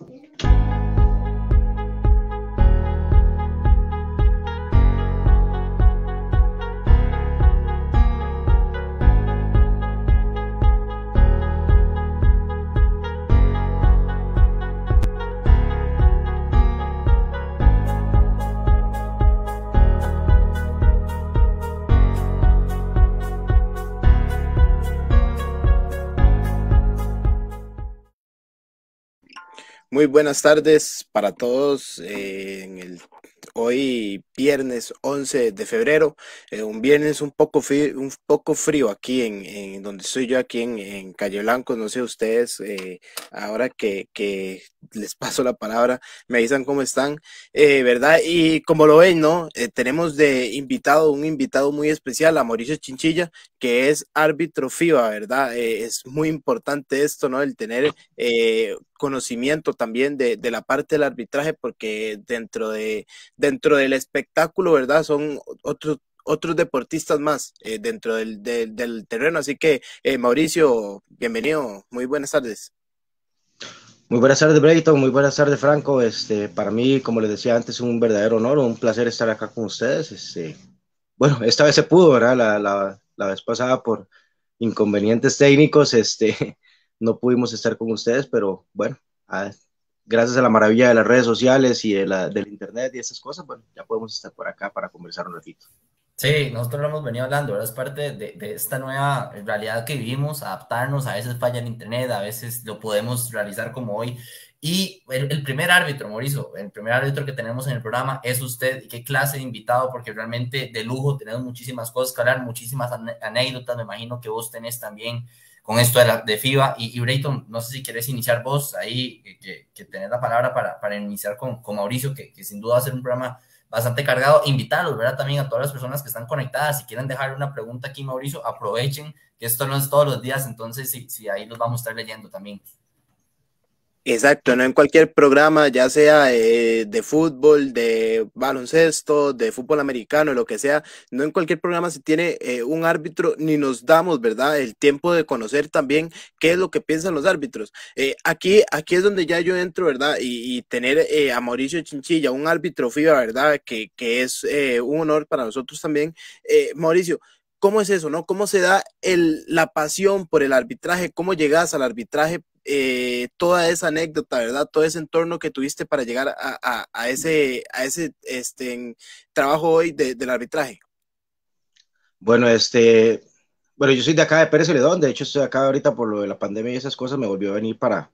Yeah. Muy buenas tardes para todos eh, en el, hoy viernes 11 de febrero, eh, un viernes un poco, frío, un poco frío aquí en, donde estoy yo, aquí en, en, Calle Blanco, no sé ustedes, eh, ahora que, les paso la palabra, me dicen cómo están, ¿verdad? Y como lo ven, ¿no? tenemos de invitado, un invitado muy especial, a Mauricio Chinchilla, que es árbitro FIBA, ¿verdad? es muy importante esto, ¿no? El tener conocimiento también de, de, la parte del arbitraje, porque dentro, de, dentro del espectáculo, ¿verdad? Son otros otros deportistas más eh, dentro del, del, terreno. Así que, eh, Mauricio, bienvenido. Muy buenas tardes. Muy buenas tardes, Brayton. Muy buenas tardes, Franco. Este, para mí, como les decía antes, un verdadero honor, un placer estar acá con ustedes. Este, bueno, esta vez se pudo, ¿verdad? La, la, la vez pasada por inconvenientes técnicos, este, no pudimos estar con ustedes, pero bueno, ah, gracias a la maravilla de las redes sociales y de la, del internet y esas cosas, bueno, ya podemos estar por acá para conversar un ratito. Sí, nosotros lo hemos venido hablando, es parte de, esta nueva realidad que vivimos, adaptarnos, a veces falla el Internet, a veces lo podemos realizar como hoy. Y el, primer árbitro, Mauricio, el primer árbitro que tenemos en el programa es usted, qué clase de invitado, porque realmente de lujo tenemos muchísimas cosas que hablar, muchísimas anécdotas, me imagino que vos tenés también con esto de, la, de FIBA. Y, Brayton, no sé si quieres iniciar vos ahí, que, que tenés la palabra para, para iniciar con, con Mauricio, que, sin duda va a ser un programa bastante cargado. Invitarlos, ¿verdad? También a todas las personas que están conectadas. Si quieren dejar una pregunta aquí, Mauricio, aprovechen, que esto no es todos los días, entonces si si ahí los vamos a estar leyendo también. Exacto, no en cualquier programa, ya sea eh, de fútbol, de baloncesto, de fútbol americano, lo que sea, no en cualquier programa se tiene eh, un árbitro ni nos damos, ¿verdad? El tiempo de conocer también qué es lo que piensan los árbitros. Eh, aquí, aquí es donde ya yo entro, ¿verdad? Y, tener a Mauricio Chinchilla, un árbitro FIBA, ¿verdad? Que, que es un honor para nosotros también. Mauricio, ¿Cómo es eso, no? ¿Cómo se da el, la pasión por el arbitraje? ¿Cómo llegas al arbitraje eh, toda esa anécdota, ¿verdad? Todo ese entorno que tuviste para llegar a, ese, a ese este, trabajo hoy de, del arbitraje. Bueno, este, bueno, yo soy de acá de Pérez Celedón, de hecho estoy acá ahorita por lo de la pandemia y esas cosas, me volvió a venir para,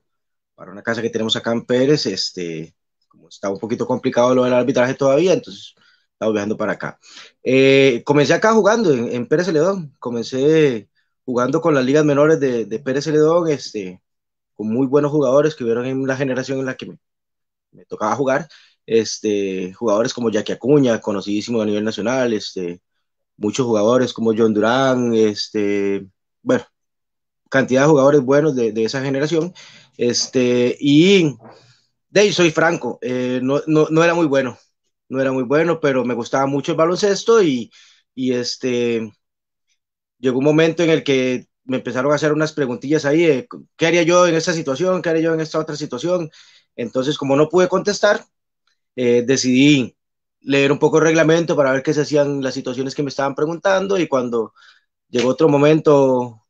para una casa que tenemos acá en Pérez, este, como está un poquito complicado lo del arbitraje todavía, entonces estamos viajando para acá. Eh, comencé acá jugando en, Pérez Celedón, comencé jugando con las ligas menores de, de Pérez Celedón, este, muy buenos jugadores que hubieron en la generación en la que me, tocaba jugar, este, jugadores como Jackie Acuña, conocidísimo a nivel nacional, este, muchos jugadores como John Durán, este, bueno, cantidad de jugadores buenos de, esa generación, este, y de ahí soy franco, eh, no, era muy bueno, no era muy bueno, pero me gustaba mucho el baloncesto y, y este, llegó un momento en el que me empezaron a hacer unas preguntillas ahí, ¿qué haría yo en esta situación? ¿Qué haría yo en esta otra situación? Entonces, como no pude contestar, eh, decidí leer un poco el reglamento para ver qué se hacían las situaciones que me estaban preguntando y cuando llegó otro momento,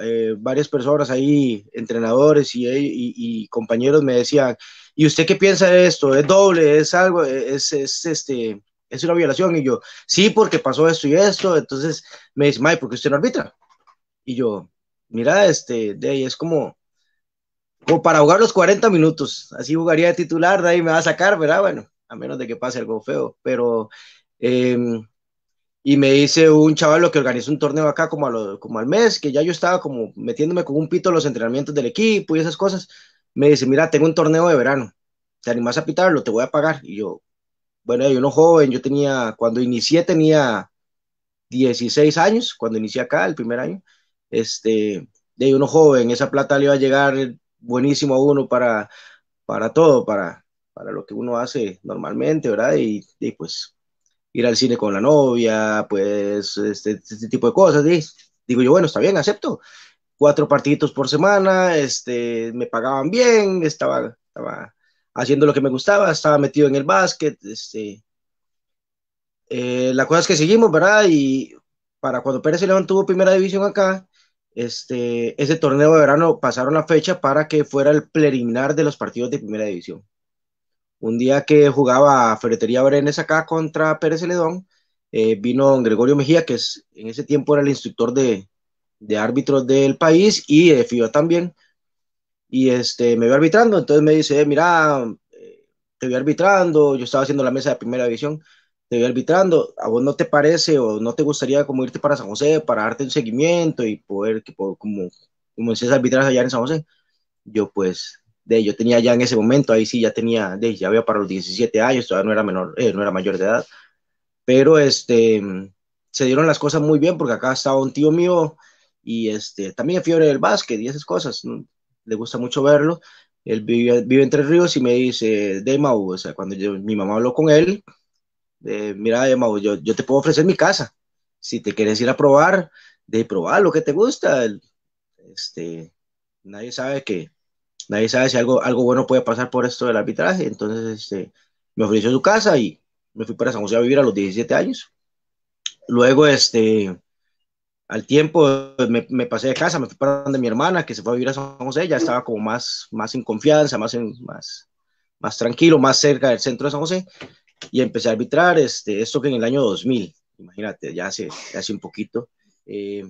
eh, varias personas ahí, entrenadores y, compañeros me decían, ¿y usted qué piensa de esto? ¿Es doble? ¿Es algo? ¿Es, este? ¿Es una violación? Y yo, sí, porque pasó esto y esto. Entonces me dice, ¿por qué usted no arbitra? Y yo, mira, este, de ahí es como, para jugar los 40 minutos, así jugaría de titular, de ahí me va a sacar, ¿verdad? Bueno, a menos de que pase algo feo, pero... Em, y me dice un chaval que organizó un torneo acá como, como al mes, que ya yo estaba como metiéndome con un pito los entrenamientos del equipo y esas cosas. Me dice, mira, tengo un torneo de verano, ¿te animas a pitarlo? Te voy a pagar. Y yo, bueno, yo no joven, yo tenía, cuando inicié tenía 16 años, cuando inicié acá el primer año, este, de uno joven, esa plata le iba a llegar buenísimo a uno para, para todo, para, para lo que uno hace normalmente, ¿verdad? Y, y pues ir al cine con la novia, pues este, este tipo de cosas. Digo yo, bueno, está bien, acepto. Cuatro partiditos por semana, este, me pagaban bien, estaba, estaba haciendo lo que me gustaba, estaba metido en el básquet, este, eh, la cosa es que seguimos, ¿verdad? Y para cuando Pérez León tuvo primera división acá, este, ese torneo de verano pasaron la fecha para que fuera el preliminar de los partidos de primera división. Un día que jugaba Ferretería Brenes acá contra Pérez Ledón, eh, vino don Gregorio Mejía, que es, en ese tiempo era el instructor de, de árbitros del país y de también. Y este, me vio arbitrando, entonces me dice, mira, eh, te vio arbitrando, yo estaba haciendo la mesa de primera división te arbitrando, a vos no te parece o no te gustaría como irte para San José para darte un seguimiento y poder, que, como, como decías, arbitrar allá en San José. Yo pues, de, yo tenía ya en ese momento, ahí sí ya tenía, de, ya había para los 17 años, todavía no era menor, eh, no era mayor de edad, pero este, se dieron las cosas muy bien porque acá estaba un tío mío y este, también fiebre del básquet y esas cosas, le gusta mucho verlo, él vive, en Tres Ríos y me dice, dema o sea, cuando mi mamá habló con él, mira, yo, te puedo ofrecer mi casa. Si te quieres ir a probar, de probar lo que te gusta. Este, nadie sabe que, nadie sabe si algo, algo bueno puede pasar por esto del arbitraje. Entonces, este, me ofreció su casa y me fui para San José a vivir a los 17 años. Luego, este, al tiempo me, pasé de casa, me fui para donde mi hermana, que se fue a vivir a San José, ya estaba como más, más en confianza, más, más, más tranquilo, más cerca del centro de San José y empecé a arbitrar este, esto que en el año 2000, imagínate, ya hace, hace un poquito, eh,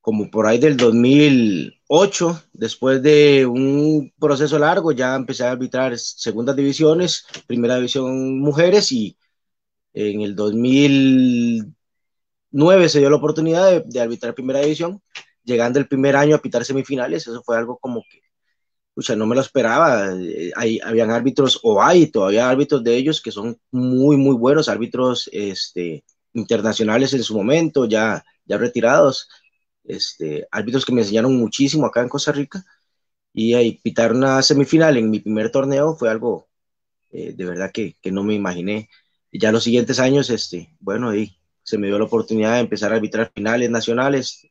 como por ahí del 2008, después de un proceso largo, ya empecé a arbitrar segundas divisiones, primera división mujeres y en el 2009 se dio la oportunidad de, de arbitrar primera división, llegando el primer año a pitar semifinales, eso fue algo como que o sea, no me lo esperaba. Eh, hay, habían árbitros, o hay todavía árbitros de ellos que son muy, muy buenos, árbitros este, internacionales en su momento, ya, ya retirados, este, árbitros que me enseñaron muchísimo acá en Costa Rica. Y ahí pitar una semifinal en mi primer torneo fue algo eh, de verdad que, que, no me imaginé. ya los siguientes años, este, bueno, ahí se me dio la oportunidad de empezar a arbitrar finales nacionales,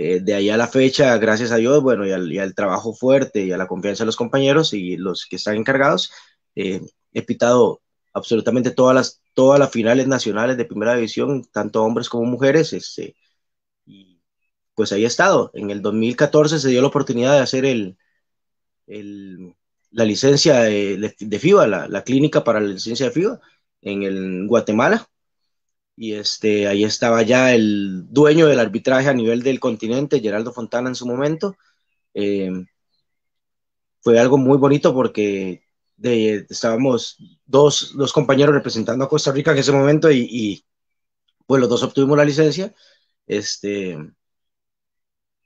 eh, de ahí a la fecha, gracias a Dios, bueno, y al, trabajo fuerte y a la confianza de los compañeros y los que están encargados, eh, he pitado absolutamente todas las, todas las finales nacionales de primera división, tanto hombres como mujeres, este, y pues ahí he estado. En el 2014 se dio la oportunidad de hacer el, la licencia de, FIBA, la, clínica para la licencia de FIBA en el Guatemala, y este, ahí estaba ya el dueño del arbitraje a nivel del continente, Geraldo Fontana en su momento. Eh, fue algo muy bonito porque estábamos dos, dos, compañeros representando a Costa Rica en ese momento y, pues los dos obtuvimos la licencia. Este,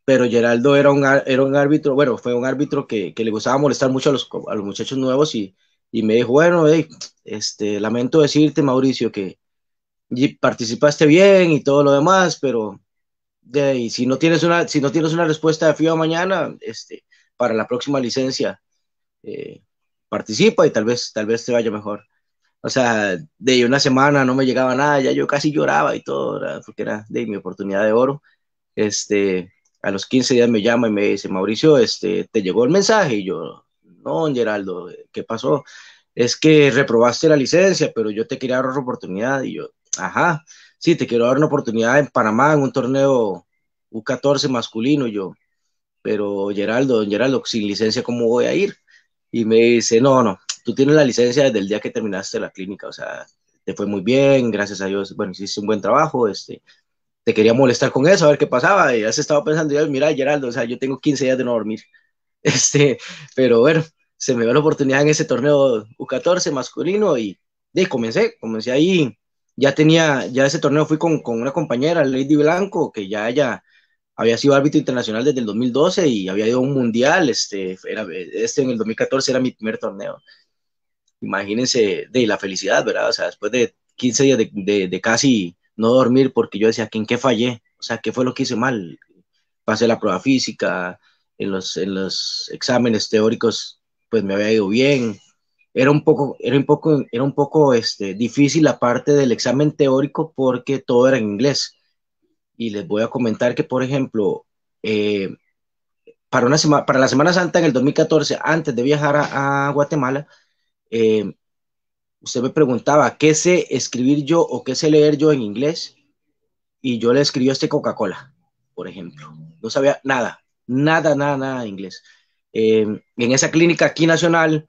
pero Geraldo era un, era un árbitro, bueno, fue un árbitro que, le gustaba molestar mucho a los, muchachos nuevos y, y me dijo, bueno, este, lamento decirte, Mauricio, que, participaste bien y todo lo demás, pero de si no tienes una, si no tienes una respuesta de FIBA mañana, este, para la próxima licencia, eh, participa y tal vez, tal vez te vaya mejor. O sea, de una semana no me llegaba nada, ya yo casi lloraba y todo, porque era de mi oportunidad de oro. Este, a los 15 días me llama y me dice, Mauricio, este, te llegó el mensaje. Y yo, no, Geraldo, ¿qué pasó? Es que reprobaste la licencia, pero yo te quería dar otra oportunidad. Y yo, ajá, sí, te quiero dar una oportunidad en Panamá, en un torneo U14 masculino, yo, pero Geraldo, don Geraldo, sin licencia, ¿cómo voy a ir? Y me dice, no, no, tú tienes la licencia desde el día que terminaste la clínica, o sea, te fue muy bien, gracias a Dios, bueno, hiciste un buen trabajo, este, te quería molestar con eso, a ver qué pasaba, y ya se estaba pensando, mira, Geraldo, o sea, yo tengo 15 días de no dormir, este, pero bueno, se me dio la oportunidad en ese torneo U14 masculino y, y comencé, comencé ahí ya tenía, ya ese torneo fui con, con una compañera, Lady Blanco, que ya ella había sido árbitro internacional desde el 2012 y había ido a un mundial, este, era, este en el 2014 era mi primer torneo. Imagínense de la felicidad, ¿verdad? O sea, después de 15 días de, de, casi no dormir porque yo decía, ¿en qué fallé? O sea, ¿qué fue lo que hice mal? Pasé la prueba física, en los, en los exámenes teóricos pues me había ido bien, era un poco, era un poco, era un poco este, difícil la parte del examen teórico porque todo era en inglés. Y les voy a comentar que, por ejemplo, eh, para, una para la Semana Santa en el 2014, antes de viajar a, Guatemala, eh, usted me preguntaba, ¿qué sé escribir yo o qué sé leer yo en inglés? Y yo le escribí este Coca-Cola, por ejemplo. No sabía nada, nada, nada, nada de inglés. Eh, en esa clínica aquí nacional,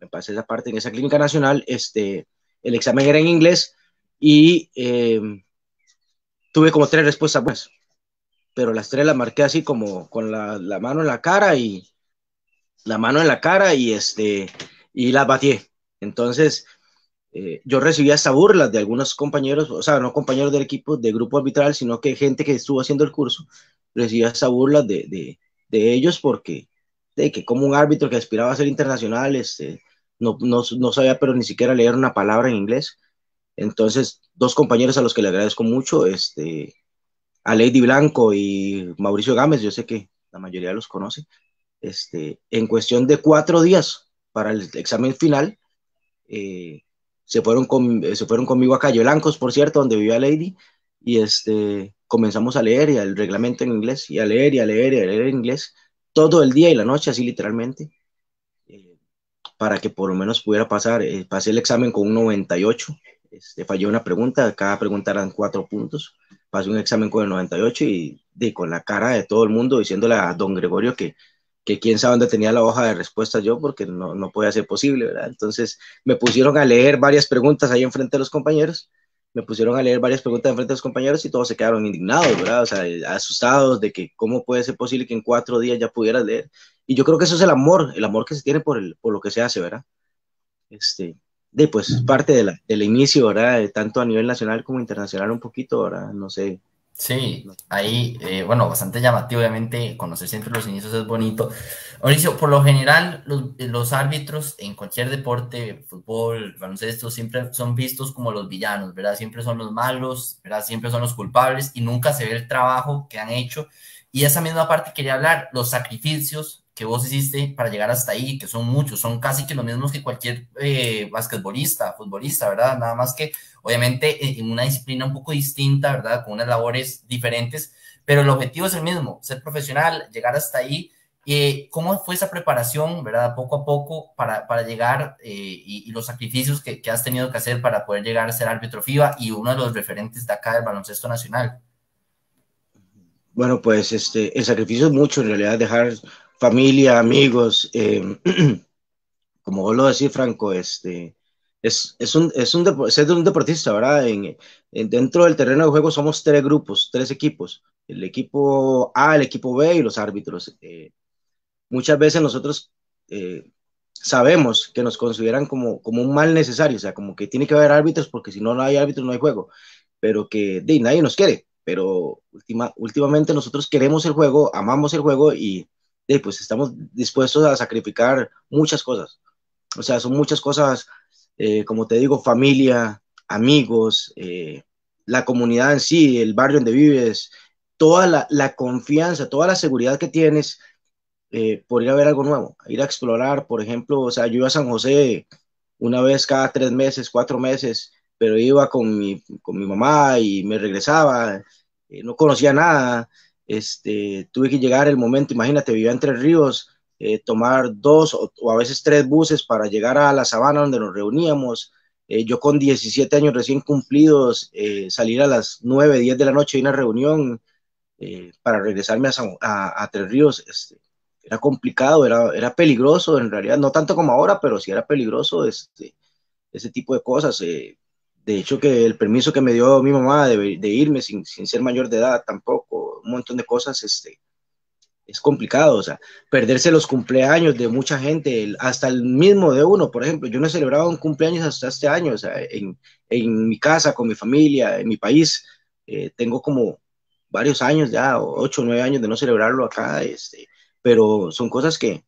me pasé esa parte, en esa clínica nacional, este, el examen era en inglés y eh, tuve como tres respuestas buenas, pero las tres las marqué así como con la, mano en la cara y la mano en la cara y este y las batí. Entonces, eh, yo recibí esa burla de algunos compañeros, o sea, no compañeros del equipo de grupo arbitral, sino que gente que estuvo haciendo el curso, recibía esa burla de, de ellos porque de que como un árbitro que aspiraba a ser internacional, este, no, no, no, sabía pero ni siquiera leer una palabra en inglés. Entonces, dos compañeros a los que le agradezco mucho, este, a Lady Blanco y Mauricio Gámez, yo sé que la mayoría los conoce, este, en cuestión de cuatro días para el examen final, eh, se, fueron con, se fueron conmigo a Cayo Blancos, por cierto, donde vivía Lady, y este, comenzamos a leer y el reglamento en inglés, y a leer y a leer y a leer en inglés todo el día y la noche, así literalmente, eh, para que por lo menos pudiera pasar. Eh, pasé el examen con un 98, este, fallé una pregunta, cada pregunta eran cuatro puntos. Pasé un examen con el 98 y, y con la cara de todo el mundo diciéndole a don Gregorio que, que quién sabe dónde tenía la hoja de respuestas yo, porque no, no podía ser posible, ¿verdad? Entonces me pusieron a leer varias preguntas ahí enfrente de los compañeros me pusieron a leer varias preguntas frente a los compañeros y todos se quedaron indignados, ¿verdad? O sea, asustados de que cómo puede ser posible que en cuatro días ya pudieras leer. Y yo creo que eso es el amor, el amor que se tiene por, el, por lo que se hace, ¿verdad? Este, de pues parte de la, del inicio, ¿verdad? Tanto a nivel nacional como internacional un poquito, ¿verdad? No sé. Sí, ahí, eh, bueno, bastante llamativo, obviamente, conocer siempre los inicios es bonito. Mauricio, por lo general, los, árbitros en cualquier deporte, fútbol, baloncesto, siempre son vistos como los villanos, ¿verdad? Siempre son los malos, ¿verdad? Siempre son los culpables y nunca se ve el trabajo que han hecho. Y esa misma parte quería hablar, los sacrificios que vos hiciste para llegar hasta ahí, que son muchos, son casi que los mismos que cualquier eh, basquetbolista, futbolista, ¿verdad? Nada más que, obviamente, en una disciplina un poco distinta, ¿verdad? Con unas labores diferentes, pero el objetivo es el mismo, ser profesional, llegar hasta ahí eh, ¿Cómo fue esa preparación, verdad? Poco a poco para, llegar eh, y, los sacrificios que, has tenido que hacer para poder llegar a ser árbitro FIBA y uno de los referentes de acá del baloncesto nacional. Bueno, pues este, el sacrificio es mucho, en realidad, dejar familia, amigos, eh, como vos lo decís, Franco, este, es, un, un, deportista, ¿verdad? dentro del terreno de juego somos tres grupos, tres equipos, el equipo A, el equipo B y los árbitros muchas veces nosotros eh, sabemos que nos consideran como, como un mal necesario, o sea, como que tiene que haber árbitros porque si no, no hay árbitros, no hay juego, pero que de, nadie nos quiere, pero última, últimamente nosotros queremos el juego, amamos el juego y de, pues, estamos dispuestos a sacrificar muchas cosas, o sea, son muchas cosas, eh, como te digo, familia, amigos, eh, la comunidad en sí, el barrio donde vives, toda la, la confianza, toda la seguridad que tienes, eh, por ir a ver algo nuevo, ir a explorar, por ejemplo, o sea, yo iba a San José una vez cada tres meses, cuatro meses, pero iba con mi, con mi mamá y me regresaba, eh, no conocía nada, este, tuve que llegar el momento, imagínate, vivía en Tres Ríos, eh, tomar dos o, a veces tres buses para llegar a la sabana donde nos reuníamos, yo con 17 años recién cumplidos, salir a las 9, 10 de la noche de una reunión para regresarme a Tres Ríos, este, era complicado, era, era peligroso, en realidad, no tanto como ahora, pero sí era peligroso este, ese tipo de cosas. Eh. de hecho, que el permiso que me dio mi mamá de, irme sin, sin, ser mayor de edad tampoco, un montón de cosas, este, es complicado, o sea, perderse los cumpleaños de mucha gente, hasta el mismo de uno, por ejemplo, yo no he celebrado un cumpleaños hasta este año, o sea, en, en mi casa, con mi familia, en mi país, eh, tengo como varios años ya, ocho, nueve años de no celebrarlo acá, este, pero son cosas que,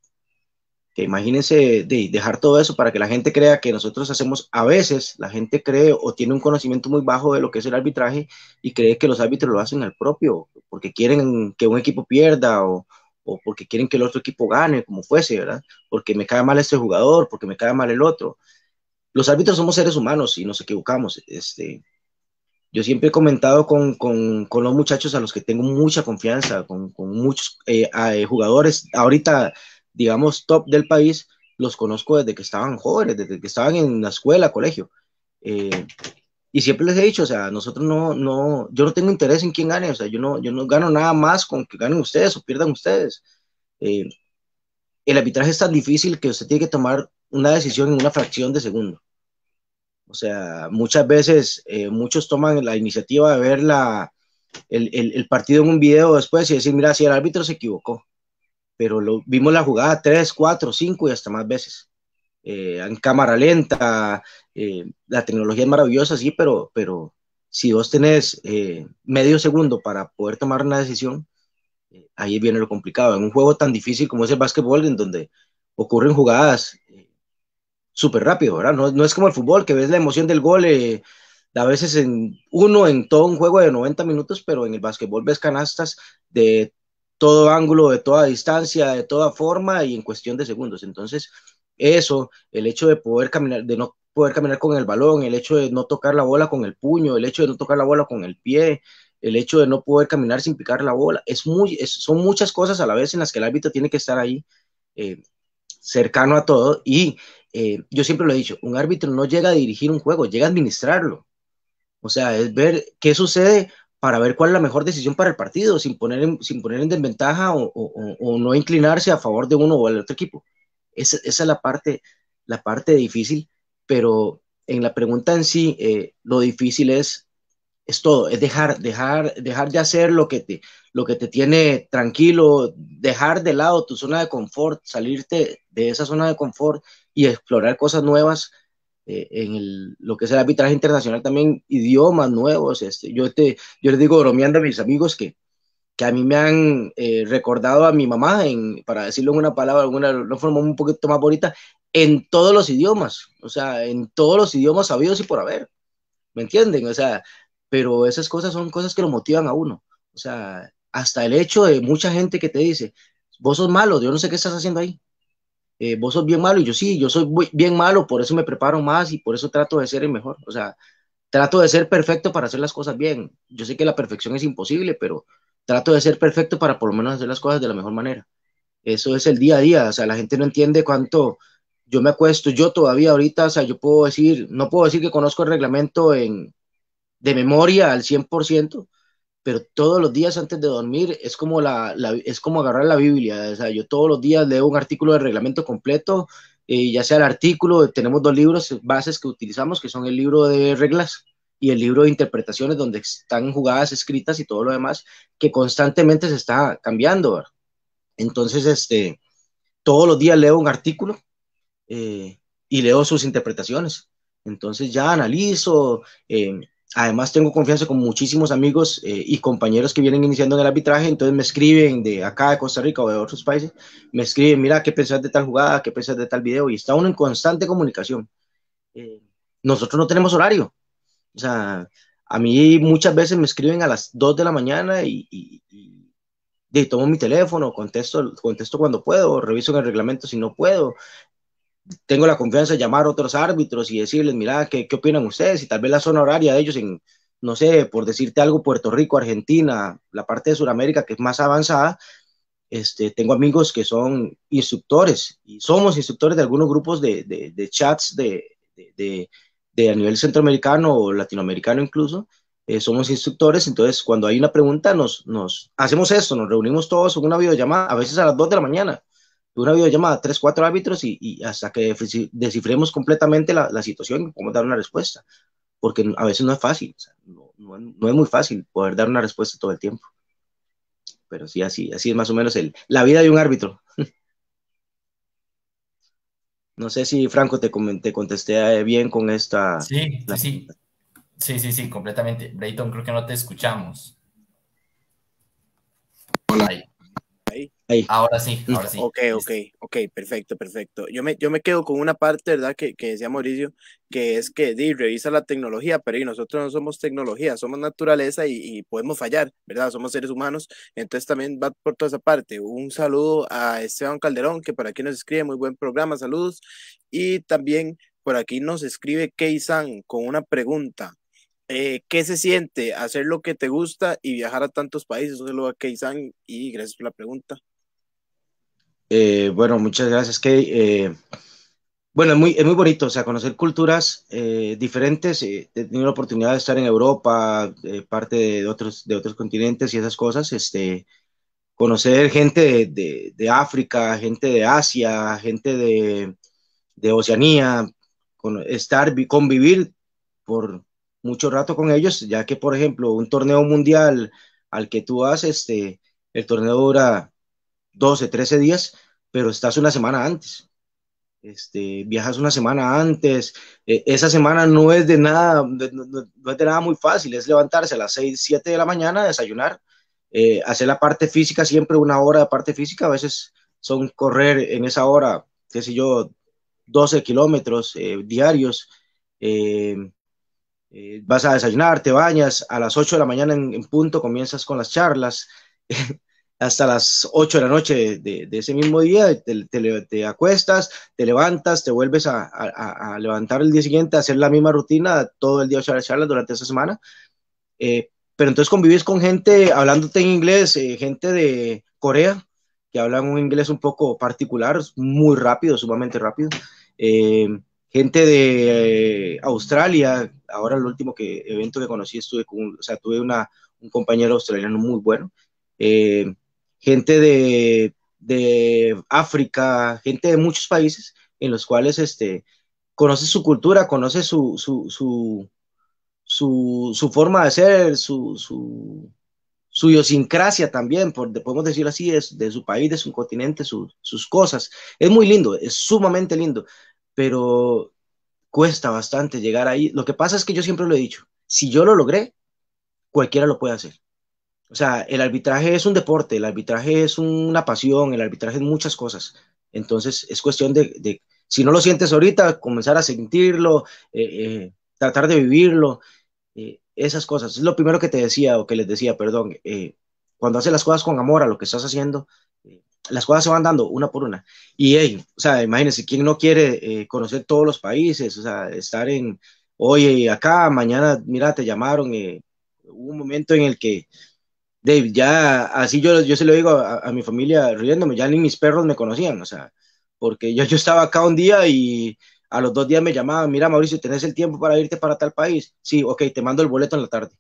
que imagínense de dejar todo eso para que la gente crea que nosotros hacemos, a veces la gente cree o tiene un conocimiento muy bajo de lo que es el arbitraje y cree que los árbitros lo hacen al propio, porque quieren que un equipo pierda o, o porque quieren que el otro equipo gane, como fuese, ¿verdad? Porque me cae mal este jugador, porque me cae mal el otro. Los árbitros somos seres humanos y nos equivocamos. Este, yo siempre he comentado con, los muchachos a los que tengo mucha confianza, con, muchos eh, eh, jugadores, ahorita, digamos, top del país, los conozco desde que estaban jóvenes, desde que estaban en la escuela, colegio. Eh, y siempre les he dicho, o sea, nosotros no, no, yo no tengo interés en quién gane, o sea, yo no, yo no gano nada más con que ganen ustedes o pierdan ustedes. el arbitraje es tan difícil que usted tiene que tomar una decisión en una fracción de segundo. O sea, muchas veces eh, muchos toman la iniciativa de ver la, el, partido en un video después y decir, mira, si el árbitro se equivocó, pero lo, vimos la jugada tres, cuatro, cinco y hasta más veces. Eh, en cámara lenta, eh, la tecnología es maravillosa, sí, pero, pero si vos tenés medio segundo para poder tomar una decisión, ahí viene lo complicado. En un juego tan difícil como es el básquetbol, en donde ocurren jugadas súper rápido, ¿verdad? No, es como el fútbol, que ves la emoción del gol eh, a veces en uno, en todo un juego de 90 minutos, pero en el básquetbol ves canastas de todo ángulo, de toda distancia, de toda forma y en cuestión de segundos. Entonces, eso, el hecho de poder caminar, de no poder caminar con el balón, el hecho de no tocar la bola con el puño, el hecho de no tocar la bola con el pie, el hecho de no poder caminar sin picar la bola, es muy, son muchas cosas a la vez en las que el árbitro tiene que estar ahí eh, cercano a todo y eh, yo siempre lo he dicho, un árbitro no llega a dirigir un juego, llega a administrarlo. O sea, es ver qué sucede para ver cuál es la mejor decisión para el partido, sin poner en, sin poner en desventaja o, no inclinarse a favor de uno o del otro equipo. esa es la parte, la parte difícil, pero en la pregunta en sí, eh, lo difícil es, es todo, es dejar, dejar, dejar de hacer lo que, te, lo que te tiene tranquilo, dejar de lado tu zona de confort, salirte de esa zona de confort y explorar cosas nuevas eh, en lo que es el arbitraje internacional, también idiomas nuevos. Este, yo, te yo les digo bromeando a mis amigos que, que a mí me han eh, recordado a mi mamá, en, para decirlo en una palabra, en una, una forma un poquito más bonita, en todos los idiomas, o sea, en todos los idiomas sabidos y por haber. ¿Me entienden? O sea, pero esas cosas son cosas que lo motivan a uno. O sea, hasta el hecho de mucha gente que te dice, vos sos malo, yo no sé qué estás haciendo ahí. Eh, vos sos bien malo y yo sí, yo soy bien malo, por eso me preparo más y por eso trato de ser el mejor. O sea, trato de ser perfecto para hacer las cosas bien. Yo sé que la perfección es imposible, pero trato de ser perfecto para por lo menos hacer las cosas de la mejor manera. Eso es el día a día, o sea, la gente no entiende cuánto yo me acuesto, yo todavía ahorita, o sea, yo puedo decir, no puedo decir que conozco el reglamento en, de memoria al 100%, pero todos los días antes de dormir es como, la, es como agarrar la Biblia. O sea, yo todos los días leo un artículo de reglamento completo, eh, ya sea el artículo, tenemos dos libros bases que utilizamos, que son el libro de reglas y el libro de interpretaciones, donde están jugadas escritas y todo lo demás, que constantemente se está cambiando. Entonces, este, todos los días leo un artículo eh, y leo sus interpretaciones. Entonces ya analizo, eh, Además, tengo confianza con muchísimos amigos eh, y compañeros que vienen iniciando en el arbitraje, entonces me escriben de acá de Costa Rica o de otros países, me escriben, mira, ¿qué pensás de tal jugada? ¿Qué pensás de tal video? Y está uno en constante comunicación. Eh, nosotros no tenemos horario. O sea, a mí muchas veces me escriben a las 2 de la mañana y, tomo mi teléfono, contesto, contesto cuando puedo, reviso en el reglamento si no puedo, tengo la confianza de llamar a otros árbitros y decirles, mira, ¿qué, ¿qué, opinan ustedes? Y tal vez la zona horaria de ellos en, no sé, por decirte algo, Puerto Rico, Argentina, la parte de Sudamérica que es más avanzada, este, tengo amigos que son instructores y somos instructores de algunos grupos de, de, chats de, de, a nivel centroamericano o latinoamericano incluso. Eh, somos instructores, entonces cuando hay una pregunta nos, nos hacemos esto, nos reunimos todos en una videollamada, a veces a las 2 de la mañana, una videollamada, tres, cuatro árbitros y, hasta que descifremos completamente la, situación cómo dar una respuesta, porque a veces no es fácil, no, es muy fácil poder dar una respuesta todo el tiempo. Pero sí, así, así es más o menos el, la vida de un árbitro. No sé si, Franco, te, contesté eh, bien con esta... Sí, sí, sí, sí, sí, completamente. Brayton, creo que no te escuchamos. Hola. Ahora sí, ahora sí. Ok, ok, ok, perfecto, perfecto. Yo me, yo me quedo con una parte, ¿verdad? Que, que decía Mauricio, que es que di, revisa la tecnología, pero nosotros no somos tecnología, somos naturaleza y, podemos fallar, ¿verdad? Somos seres humanos, entonces también va por toda esa parte. Un saludo a Esteban Calderón, que por aquí nos escribe, muy buen programa, saludos. Y también por aquí nos escribe Keisan con una pregunta. Eh, ¿Qué se siente hacer lo que te gusta y viajar a tantos países? Un saludo a Keisan y gracias por la pregunta. Eh, bueno, muchas gracias, que eh, bueno, es muy, es muy bonito, o sea, conocer culturas eh, diferentes. he tenido la oportunidad de estar en Europa, parte de otros, de otros continentes y esas cosas. Este, conocer gente de, África, gente de Asia, gente de, Oceanía, estar, convivir por mucho rato con ellos, ya que, por ejemplo, un torneo mundial al que tú haces, este, el torneo dura 12, 13 días, pero estás una semana antes. Este, viajas una semana antes, e, esa semana no es de nada, no, es de nada muy fácil, es levantarse a las 6, 7 de la mañana, desayunar, eh, hacer la parte física, siempre una hora de parte física, a veces son correr en esa hora, qué sé yo, 12 kilómetros eh, diarios, eh, vas a desayunar, te bañas, a las 8 de la mañana en punto comienzas con las charlas, hasta las 8 de la noche de, ese mismo día, te, te, acuestas, te levantas, te vuelves a, a, levantar el día siguiente, hacer la misma rutina todo el día charlas durante esa semana. Eh, pero entonces convives con gente hablándote en inglés, eh, gente de Corea, que hablan un inglés un poco particular, muy rápido, sumamente rápido. Eh, gente de Australia, ahora el último que, evento que conocí, estuve con, o sea, tuve una, un compañero australiano muy bueno gente de, África, gente de muchos países en los cuales este, conoce su cultura, conoce su, su, forma de ser, su, idiosincrasia también, podemos decirlo así, es de su país, de su continente, sus cosas. Es muy lindo, es sumamente lindo, pero cuesta bastante llegar ahí. Lo que pasa es que yo siempre lo he dicho, si yo lo logré, cualquiera lo puede hacer. O sea, el arbitraje es un deporte, el arbitraje es una pasión, el arbitraje es muchas cosas. Entonces, es cuestión de, si no lo sientes ahorita, comenzar a sentirlo, eh, eh, tratar de vivirlo, eh, esas cosas. Es lo primero que te decía, o que les decía, perdón, cuando haces las cosas con amor a lo que estás haciendo, las cosas se van dando una por una. Y, o sea, imagínense, ¿quién no quiere conocer todos los países? O sea, estar en, oye, acá, mañana, mira, te llamaron, hubo un momento en el que Dave, ya así yo, yo se lo digo a, mi familia riéndome, ya ni mis perros me conocían, o sea, porque yo, yo estaba acá un día y a los dos días me llamaban, mira Mauricio, ¿tenés el tiempo para irte para tal país? Sí, ok, te mando el boleto en la tarde.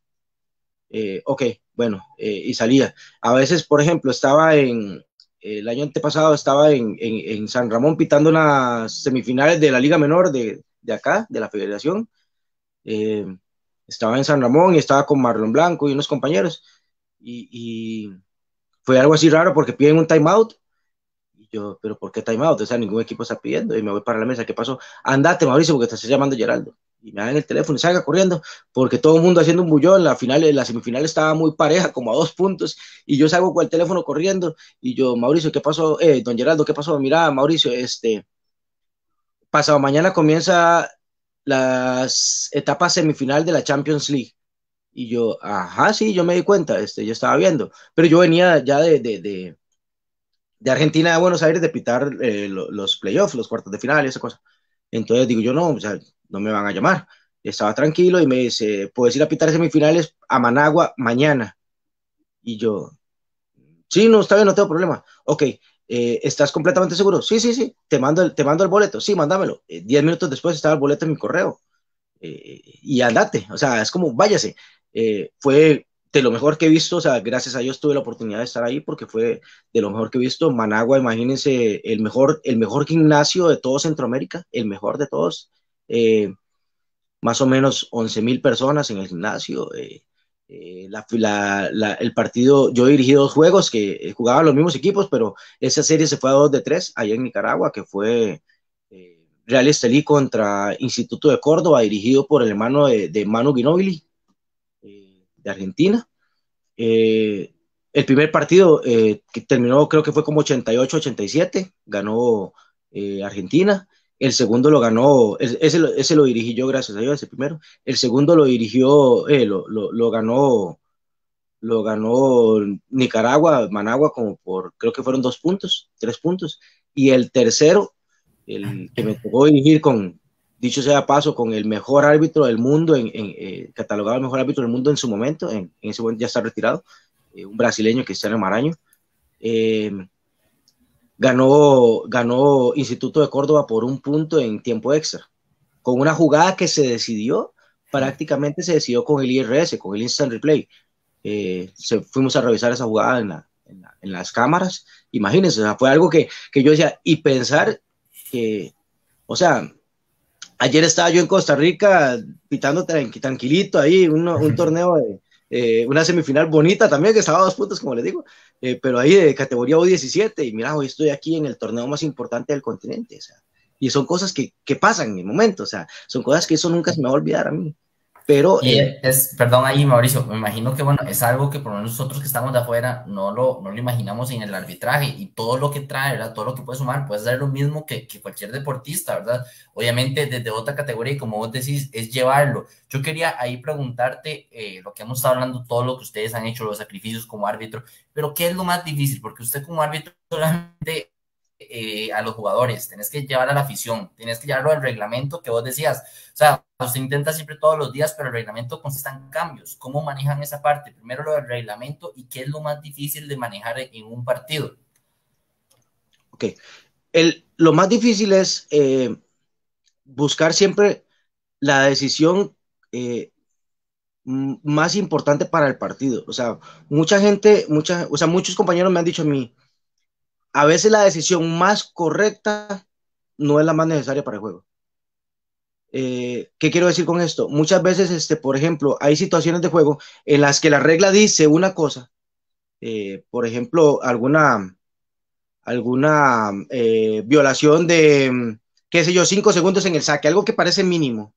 Eh, ok, bueno, eh, y salía. A veces, por ejemplo, estaba en, el año antepasado estaba en, en, San Ramón pitando unas semifinales de la Liga Menor de, de acá, de la federación. Eh, estaba en San Ramón y estaba con Marlon Blanco y unos compañeros y, fue algo así raro porque piden un timeout y yo, pero ¿por qué timeout? O sea, ningún equipo está pidiendo y me voy para la mesa, ¿qué pasó? Andate, Mauricio, porque te estás llamando Geraldo. Y me dan el teléfono y salga corriendo, porque todo el mundo haciendo un bullón, la final, la semifinal estaba muy pareja, como a dos puntos, y yo salgo con el teléfono corriendo, y yo, Mauricio, ¿qué pasó? Eh, don Geraldo, ¿qué pasó? Mira, Mauricio, este, pasado mañana comienza la etapa semifinal de la Champions League. Y yo, ajá, sí, yo me di cuenta, este, yo estaba viendo, pero yo venía ya de, Argentina, a Buenos Aires, de pitar eh, los playoffs, los cuartos de final esa cosa. Entonces digo yo, no, o sea, no me van a llamar. Estaba tranquilo y me dice, puedes ir a pitar semifinales a Managua mañana. Y yo, sí, no, está bien, no tengo problema. Ok, eh, ¿estás completamente seguro? Sí, sí, sí, te mando el, te mando el boleto, sí, mándamelo. Eh, diez minutos después estaba el boleto en mi correo. y andate, o sea, es como, váyase. Eh, fue de lo mejor que he visto, o sea, gracias a Dios tuve la oportunidad de estar ahí porque fue de lo mejor que he visto. Managua, imagínense, el mejor, el mejor gimnasio de todo Centroamérica, el mejor de todos. Eh, más o menos 11 mil personas en el gimnasio. Eh, el partido, yo dirigí dos juegos que jugaban los mismos equipos, pero esa serie se fue a dos de tres allá en Nicaragua, que fue Real Estelí contra Instituto de Córdoba, dirigido por el hermano de, Manu Ginóbili Argentina. Eh, el primer partido eh, que terminó creo que fue como 88-87, ganó eh, Argentina. El segundo lo ganó, ese, lo dirigí yo, gracias a Dios, ese primero. El segundo lo dirigió, lo, ganó lo ganó Nicaragua, Managua, como por, creo que fueron dos puntos, tres puntos. Y el tercero, el que me tocó dirigir con, dicho sea paso, con el mejor árbitro del mundo, eh, catalogado el mejor árbitro del mundo en su momento, en, ese momento ya está retirado, eh, un brasileño, que está en el ganó, ganó Instituto de Córdoba por un punto en tiempo extra, con una jugada que se decidió, prácticamente se decidió con el IRS, con el Instant Replay. Eh, se, fuimos a revisar esa jugada en, las cámaras, imagínense, fue algo que, que yo decía, y pensar que, o sea, Ayer estaba yo en Costa Rica pitando tranquilito ahí, un torneo eh, una semifinal bonita también, que estaba a dos puntos, como les digo, eh, pero ahí de categoría U17. Y mira, hoy estoy aquí en el torneo más importante del continente. O sea, y son cosas que, que pasan en el momento, o sea, son cosas que eso nunca se me va a olvidar a mí. Pero. Eh, es, perdón ahí, Mauricio, me imagino que, bueno, es algo que por lo menos nosotros que estamos de afuera no lo, no lo imaginamos en el arbitraje y todo lo que trae, ¿verdad? Todo lo que puede sumar puede ser lo mismo que, cualquier deportista, ¿verdad? Obviamente desde otra categoría y como vos decís, es llevarlo. Yo quería ahí preguntarte eh, lo que hemos estado hablando, todo lo que ustedes han hecho, los sacrificios como árbitro, pero ¿qué es lo más difícil? Porque usted como árbitro solamente eh, a los jugadores, tenés que llevar a la afición, tenés que llevarlo al reglamento que vos decías. O sea, se intenta siempre todos los días, pero el reglamento consiste en cambios. ¿Cómo manejan esa parte? Primero lo del reglamento y qué es lo más difícil de manejar en un partido. Ok. lo más difícil es eh, buscar siempre la decisión eh, más importante para el partido. O sea, mucha gente, o sea, muchos compañeros me han dicho a mí, a veces la decisión más correcta no es la más necesaria para el juego. Eh, ¿Qué quiero decir con esto? Muchas veces, este, por ejemplo, hay situaciones de juego en las que la regla dice una cosa, eh, por ejemplo, alguna, alguna eh, violación de, qué sé yo, cinco segundos en el saque, algo que parece mínimo,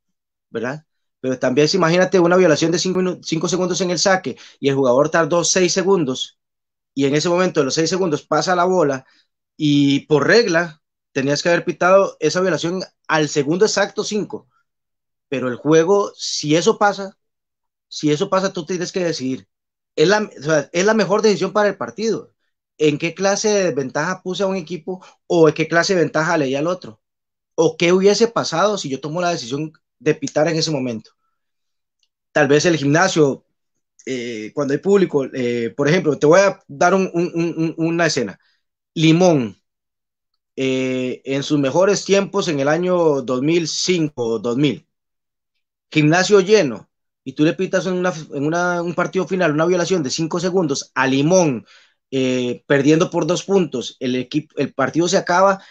¿verdad? Pero también imagínate una violación de cinco, cinco segundos en el saque y el jugador tardó seis segundos y en ese momento de los seis segundos pasa la bola y por regla tenías que haber pitado esa violación al segundo exacto cinco. Pero el juego, si eso pasa, si eso pasa, tú tienes que decidir. Es la, es la mejor decisión para el partido. ¿En qué clase de ventaja puse a un equipo o en qué clase de ventaja leí al otro? ¿O qué hubiese pasado si yo tomo la decisión de pitar en ese momento? Tal vez el gimnasio eh, cuando hay público, eh, por ejemplo, te voy a dar una escena. Limón, eh, en sus mejores tiempos en el año 2005 o 2000, gimnasio lleno, y tú le pitas en, un partido final una violación de 5 segundos a Limón, perdiendo por dos puntos, el, partido se acaba,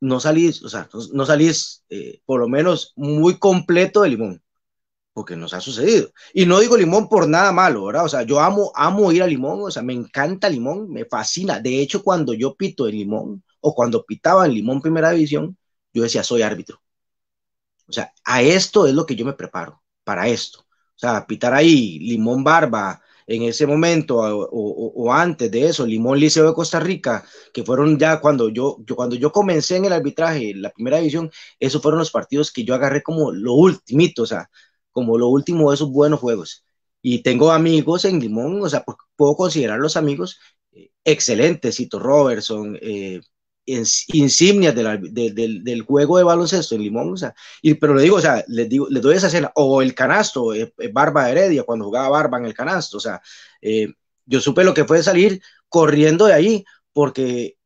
no salís, o sea, no salís por lo menos muy completo de Limón que nos ha sucedido. Y no digo Limón por nada malo, ¿verdad? O sea, yo amo, amo ir a Limón, o sea, me encanta Limón, me fascina. De hecho, cuando yo pito en Limón, o cuando pitaba en Limón Primera División, yo decía, soy árbitro. O sea, a esto es lo que yo me preparo, para esto. O sea, pitar ahí Limón Barba en ese momento o, antes de eso, Limón Liceo de Costa Rica, que fueron ya cuando yo, yo, cuando yo comencé en el arbitraje, la primera división, esos fueron los partidos que yo agarré como lo ultimito, o sea, como lo último de esos buenos juegos. Y tengo amigos en Limón, o sea, pues, puedo considerar los amigos eh, excelentes, Cito Robertson, eh, insignias del, del, juego de baloncesto en Limón, o sea, y, pero le digo, o sea, les, digo, les doy esa escena, o el canasto, eh, eh, Barba Heredia, cuando jugaba Barba en el canasto, o sea, yo supe lo que fue salir corriendo de ahí, porque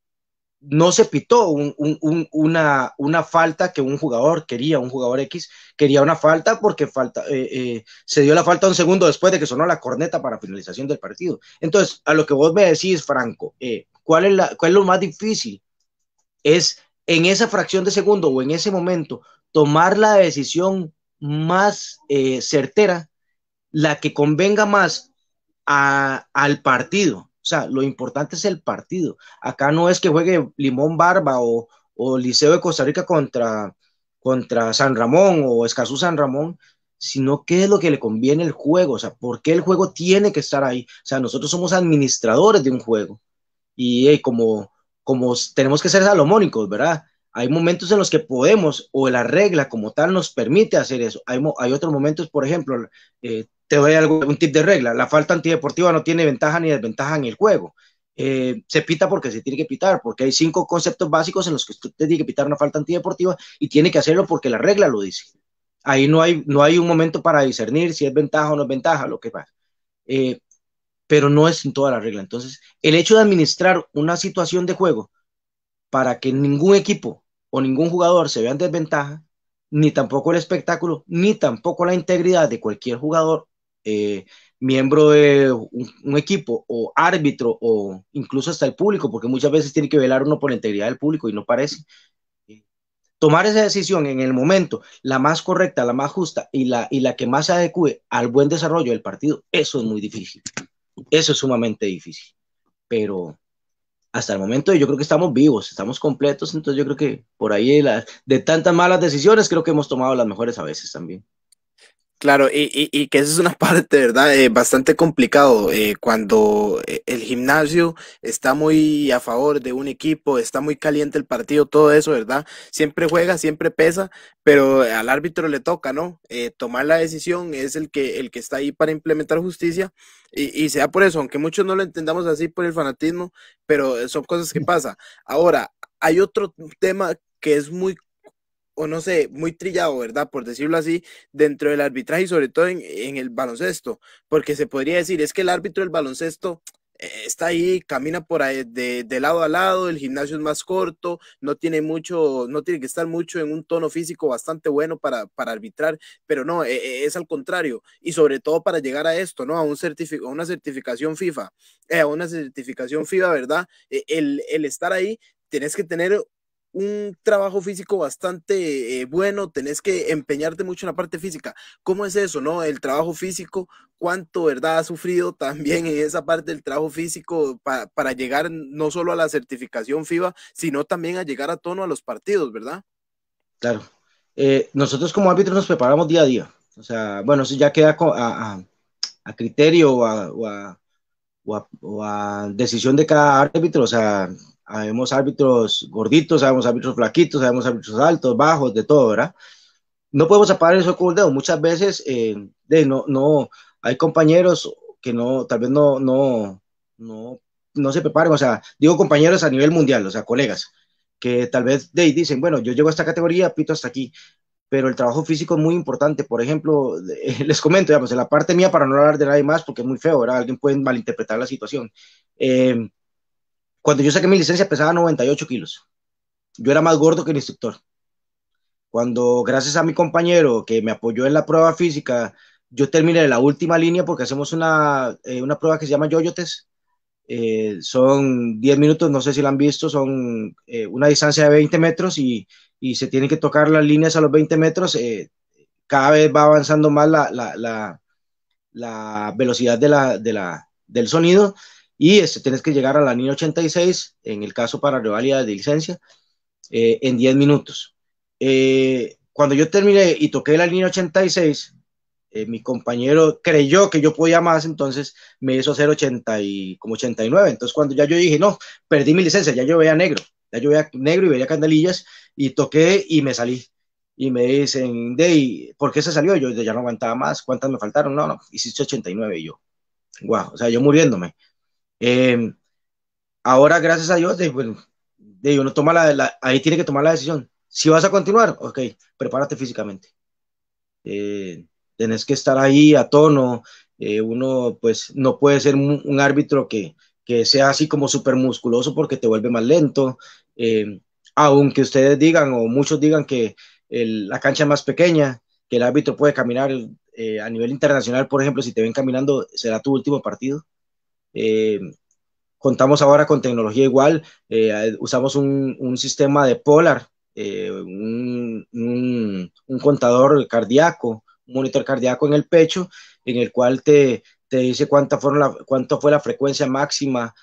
no se pitó una, falta que un jugador quería, un jugador X quería una falta porque falta, eh, eh, se dio la falta un segundo después de que sonó la corneta para finalización del partido. Entonces, a lo que vos me decís, Franco, eh, ¿cuál, es la, lo más difícil? Es en esa fracción de segundo o en ese momento tomar la decisión más certera, la que convenga más al partido, o sea, lo importante es el partido. Acá no es que juegue Limón Barba o, o Liceo de Costa Rica contra, contra San Ramón o Escazú San Ramón, sino qué es lo que le conviene el juego, o sea, por qué el juego tiene que estar ahí. O sea, nosotros somos administradores de un juego y como, como tenemos que ser salomónicos, ¿verdad? Hay momentos en los que podemos o la regla como tal nos permite hacer eso. Hay, hay otros momentos, por ejemplo, eh, te doy un tip de regla. La falta antideportiva no tiene ventaja ni desventaja en el juego. Eh, se pita porque se tiene que pitar, porque hay cinco conceptos básicos en los que usted tiene que pitar una falta antideportiva y tiene que hacerlo porque la regla lo dice. Ahí no hay, no hay un momento para discernir si es ventaja o no es ventaja, lo que pasa. Eh, pero no es en toda la regla. Entonces, el hecho de administrar una situación de juego para que ningún equipo o ningún jugador se vea en desventaja, ni tampoco el espectáculo, ni tampoco la integridad de cualquier jugador eh, miembro de un, equipo o árbitro o incluso hasta el público, porque muchas veces tiene que velar uno por la integridad del público y no parece. Tomar esa decisión en el momento, la más correcta, la más justa y la, y la que más se adecue al buen desarrollo del partido, eso es muy difícil. Eso es sumamente difícil. Pero hasta el momento yo creo que estamos vivos, estamos completos, entonces yo creo que por ahí de tantas malas decisiones creo que hemos tomado las mejores a veces también. Claro, y, que eso es una parte, ¿verdad? Eh, bastante complicado eh, cuando eh, el gimnasio está muy a favor de un equipo, está muy caliente el partido, todo eso, ¿verdad? Siempre juega, siempre pesa, pero al árbitro le toca, ¿no? tomar la decisión es el que, el que está ahí para implementar justicia y, y, sea por eso, aunque muchos no lo entendamos así por el fanatismo, pero son cosas que pasan. Ahora, hay otro tema que es muy o no sé, muy trillado, ¿verdad? Por decirlo así, dentro del arbitraje y sobre todo en, el baloncesto, porque se podría decir, es que el árbitro del baloncesto eh, está ahí, camina por ahí de, lado a lado, el gimnasio es más corto, no tiene mucho, no tiene que estar mucho en un tono físico bastante bueno para, para arbitrar, pero no, eh, eh, es, al contrario, y sobre todo para llegar a esto, ¿no? A, un a una certificación FIFA, a una certificación FIFA, ¿verdad? E, el, el estar ahí, tienes que tener un trabajo físico bastante eh, bueno, tenés que empeñarte mucho en la parte física. ¿Cómo es eso, no? El trabajo físico, ¿cuánto, verdad, ha sufrido también en esa parte del trabajo físico para, llegar no solo a la certificación FIBA, sino también a llegar a tono a los partidos, verdad? Claro. Eh, nosotros como árbitros nos preparamos día a día. O sea, bueno, eso ya queda a, a, criterio o a decisión de cada árbitro. O sea, Sabemos árbitros gorditos, sabemos árbitros flaquitos, sabemos árbitros altos, bajos, de todo, ¿verdad? No podemos apagar eso con el dedo. Muchas veces eh, de, no, no, hay compañeros que no, tal vez no, no, no, no se preparen. O sea, digo compañeros a nivel mundial, o sea, colegas, que tal vez de, dicen, bueno, yo llego a esta categoría, pito hasta aquí pero el trabajo físico es muy importante. Por ejemplo, les comento, digamos, en la parte mía, para no hablar de nadie más, porque es muy feo, ¿verdad? Alguien puede malinterpretar la situación. Eh, cuando yo saqué mi licencia pesaba 98 kilos. Yo era más gordo que el instructor. Cuando, gracias a mi compañero que me apoyó en la prueba física, yo terminé la última línea porque hacemos una, eh, una prueba que se llama yoyotes. Eh, son 10 minutos, no sé si la han visto, son eh, una distancia de 20 metros y, y, se tienen que tocar las líneas a los 20 metros. cada vez va avanzando más la, la, la, velocidad de la, la, del sonido y este, tienes que llegar a la línea 86, en el caso para revalida de licencia, eh, en 10 minutos. Eh, cuando yo terminé y toqué la línea 86, eh, mi compañero creyó que yo podía más, entonces me hizo hacer 80 y, como 89. Entonces cuando ya yo dije, no, perdí mi licencia, ya yo veía negro, ya yo veía negro y veía candelillas y toqué y me salí. Y me dicen, de ¿por qué se salió? Yo ya no aguantaba más, ¿cuántas me faltaron? No, no, hiciste 89 y yo. Guau, wow, o sea, yo muriéndome. Eh, ahora, gracias a Dios, de, uno toma ahí tiene que tomar la decisión. Si vas a continuar, ok, prepárate físicamente. Tienes eh, tenés que estar ahí a tono. Eh, uno, pues, no puede ser un, árbitro que, sea así como súper musculoso porque te vuelve más lento. aunque ustedes digan o muchos digan que la cancha es más pequeña, que el árbitro puede caminar a nivel internacional, por ejemplo, si te ven caminando, será tu último partido eh, contamos ahora con tecnología igual, eh, usamos un, sistema de Polar, eh, un, contador cardíaco, un monitor cardíaco en el pecho, en el cual te, dice cuánta cuánto fue la frecuencia máxima,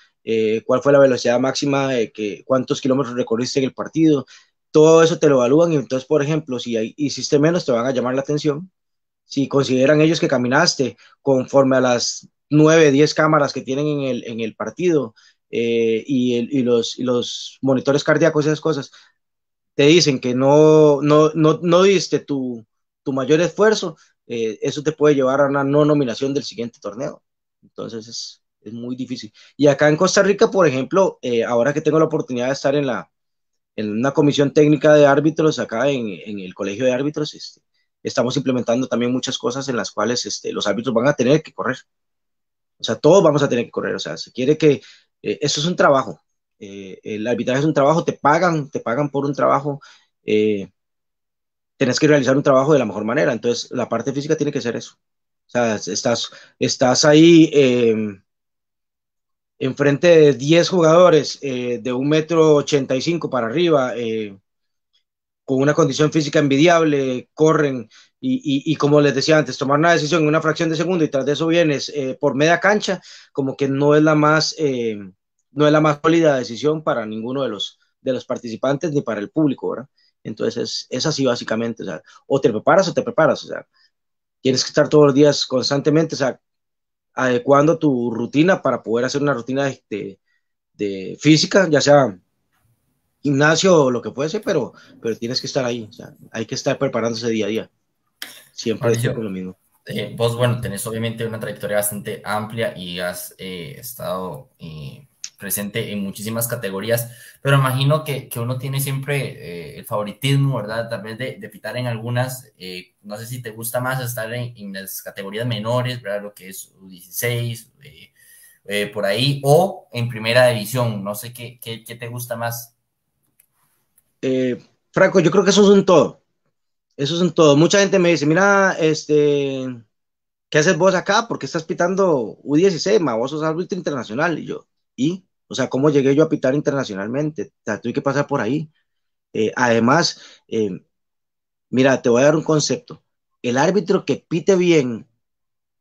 cuál fue la velocidad máxima, que, cuántos kilómetros recorriste en el partido. Todo eso te lo evalúan y entonces, por ejemplo, si hay, hiciste menos, te van a llamar la atención. Si consideran ellos que caminaste conforme a las 9, 10 cámaras que tienen en el, partido eh, y, los, los monitores cardíacos, y esas cosas, te dicen que no, no, no, no diste tu, tu mayor esfuerzo, eh, eso te puede llevar a una no nominación del siguiente torneo. Entonces es, muy difícil. Y acá en Costa Rica, por ejemplo, eh, ahora que tengo la oportunidad de estar en, la, en una comisión técnica de árbitros, acá en, en el Colegio de Árbitros, este, estamos implementando también muchas cosas en las cuales este, los árbitros van a tener que correr. O sea, todos vamos a tener que correr. O sea, se quiere que eh, eso es un trabajo. Eh, el arbitraje es un trabajo, te pagan, te pagan por un trabajo. Eh, tenés que realizar un trabajo de la mejor manera. Entonces, la parte física tiene que ser eso. O sea, estás, estás ahí eh, enfrente de 10 jugadores de un metro 85 para arriba, con una condición física envidiable, corren, y, como les decía antes, tomar una decisión en una fracción de segundo y tras de eso vienes eh, por media cancha, como que no es la más, eh, no es la más sólida decisión para ninguno de los, de los participantes ni para el público, ¿verdad? Entonces es, así básicamente, o, te preparas o te preparas, o sea, tienes que estar todos los días constantemente, sea, adecuando tu rutina para poder hacer una rutina de, física, ya sea gimnasio o lo que fuese, pero, pero tienes que estar ahí, hay que estar preparándose día a día. Siempre es lo mismo. Eh, vos, bueno, tenés obviamente una trayectoria bastante amplia y has eh, estado eh, presente en muchísimas categorías, pero imagino que, uno tiene siempre el favoritismo, ¿verdad? Tal vez de, de pitar en algunas, no sé si te gusta más estar en, las categorías menores, ¿verdad? Lo que es 16 por ahí, o en primera división, no sé qué, qué, qué te gusta más. Franco, yo creo que eso es un todo eso es en todo. Mucha gente me dice, mira, este, ¿qué haces vos acá? Porque estás pitando U16, vos sos árbitro internacional. Y yo, ¿y? O sea, ¿cómo llegué yo a pitar internacionalmente? O sea, tuve que pasar por ahí. Eh, además, eh, mira, te voy a dar un concepto. El árbitro que pite bien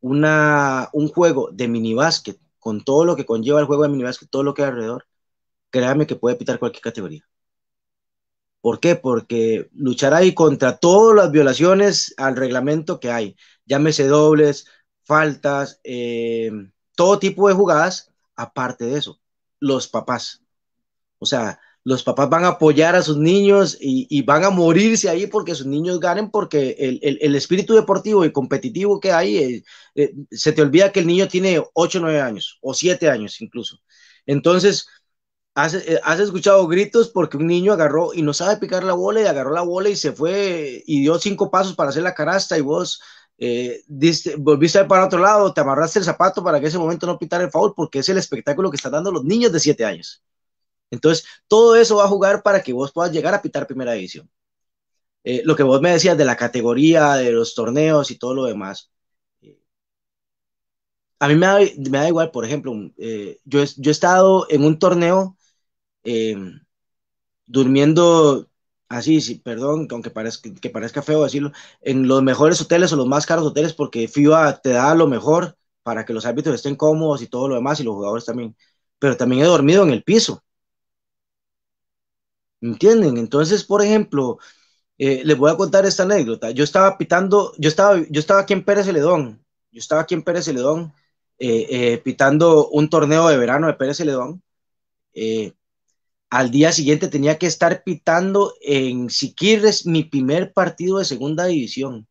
una, un juego de minibásquet, con todo lo que conlleva el juego de minibásquet, todo lo que hay alrededor, créame que puede pitar cualquier categoría. ¿Por qué? Porque luchará ahí contra todas las violaciones al reglamento que hay, llámese dobles, faltas, eh, todo tipo de jugadas, aparte de eso, los papás. O sea, los papás van a apoyar a sus niños y, van a morirse ahí porque sus niños ganen, porque el, espíritu deportivo y competitivo que hay, eh, eh, se te olvida que el niño tiene 8, 9 años o 7 años incluso. Entonces, eh, has, escuchado gritos porque un niño agarró y no sabe picar la bola y agarró la bola y se fue y dio cinco pasos para hacer la carasta y vos eh, diste, volviste para otro lado, te amarraste el zapato para que ese momento no pitar el favor porque es el espectáculo que están dando los niños de siete años. Entonces, todo eso va a jugar para que vos puedas llegar a pitar primera división. Eh, lo que vos me decías de la categoría, de los torneos y todo lo demás. A mí me da, igual, por ejemplo, eh, yo he estado en un torneo Em, durmiendo así, perdón, aunque parezca, que parezca feo decirlo, en los mejores hoteles o los más caros hoteles, porque FIBA te da lo mejor para que los árbitros estén cómodos y todo lo demás, y los jugadores también. Pero también he dormido en el piso. ¿Entienden? Entonces, por ejemplo, eh, les voy a contar esta anécdota. Yo estaba pitando, yo estaba, yo estaba aquí en Pérez Celedón, yo estaba aquí en Pérez Celedón eh, eh, pitando un torneo de verano de Pérez Celedón al día siguiente tenía que estar pitando en Siquirres mi primer partido de segunda división.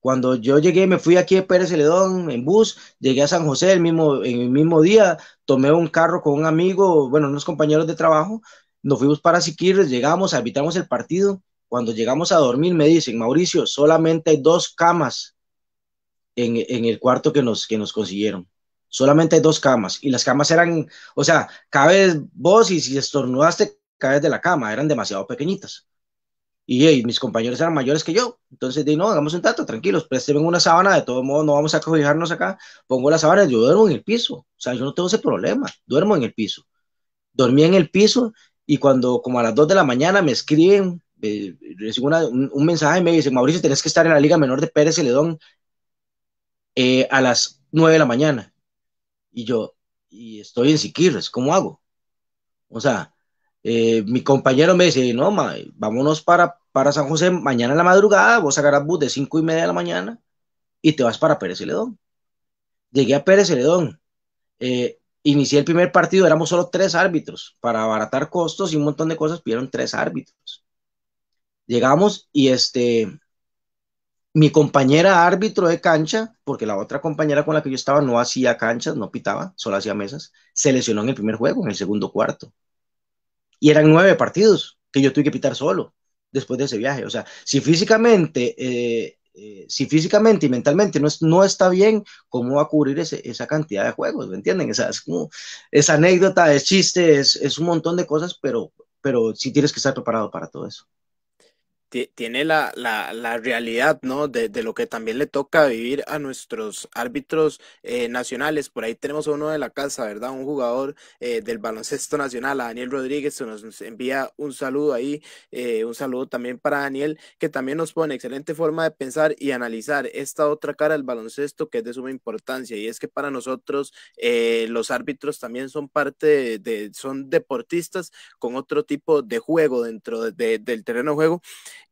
Cuando yo llegué, me fui aquí de Pérez Celedón en bus, llegué a San José el mismo, en el mismo día, tomé un carro con un amigo, bueno, unos compañeros de trabajo, nos fuimos para Siquirres, llegamos, habitamos el partido. Cuando llegamos a dormir, me dicen, Mauricio, solamente hay dos camas en, en el cuarto que nos, que nos consiguieron solamente dos camas y las camas eran, o sea, cada vez vos y si estornudaste, vez de la cama, eran demasiado pequeñitas. Y, mis compañeros eran mayores que yo, entonces dije, no, hagamos un trato, tranquilos, présteme una sábana, de todo modo no vamos a cobijarnos acá, pongo la sábana, yo duermo en el piso, o sea, yo no tengo ese problema, duermo en el piso. Dormí en el piso y cuando como a las 2 de la mañana me escriben, recibo un, mensaje y me dicen, Mauricio, tenés que estar en la Liga Menor de Pérez Celedón eh, a las 9 de la mañana y yo, y estoy en Siquirres, ¿cómo hago? O sea, eh, mi compañero me dice, no, ma, vámonos para, para San José mañana en la madrugada, vos sacarás bus de cinco y media de la mañana y te vas para Pérez Celedón. Llegué a Pérez Celedón, eh, inicié el primer partido, éramos solo tres árbitros, para abaratar costos y un montón de cosas, pidieron tres árbitros. Llegamos y este, mi compañera árbitro de cancha, porque la otra compañera con la que yo estaba no hacía canchas, no pitaba, solo hacía mesas, se lesionó en el primer juego, en el segundo cuarto. Y eran nueve partidos que yo tuve que pitar solo después de ese viaje. O sea, si físicamente, eh, eh, si físicamente y mentalmente no, está bien, ¿cómo va a cubrir esa cantidad de juegos? ¿Me entienden? Esa, es como, esa anécdota, es chiste, es, un montón de cosas, pero, pero sí tienes que estar preparado para todo eso tiene la, la, realidad, ¿no? De, lo que también le toca vivir a nuestros árbitros eh, nacionales. Por ahí tenemos a uno de la casa, ¿verdad? Un jugador eh, del baloncesto nacional, a Daniel Rodríguez, que nos envía un saludo ahí, eh, un saludo también para Daniel, que también nos pone excelente forma de pensar y analizar esta otra cara del baloncesto que es de suma importancia. Y es que para nosotros los árbitros también son parte de, son deportistas con otro tipo de juego dentro del terreno de juego.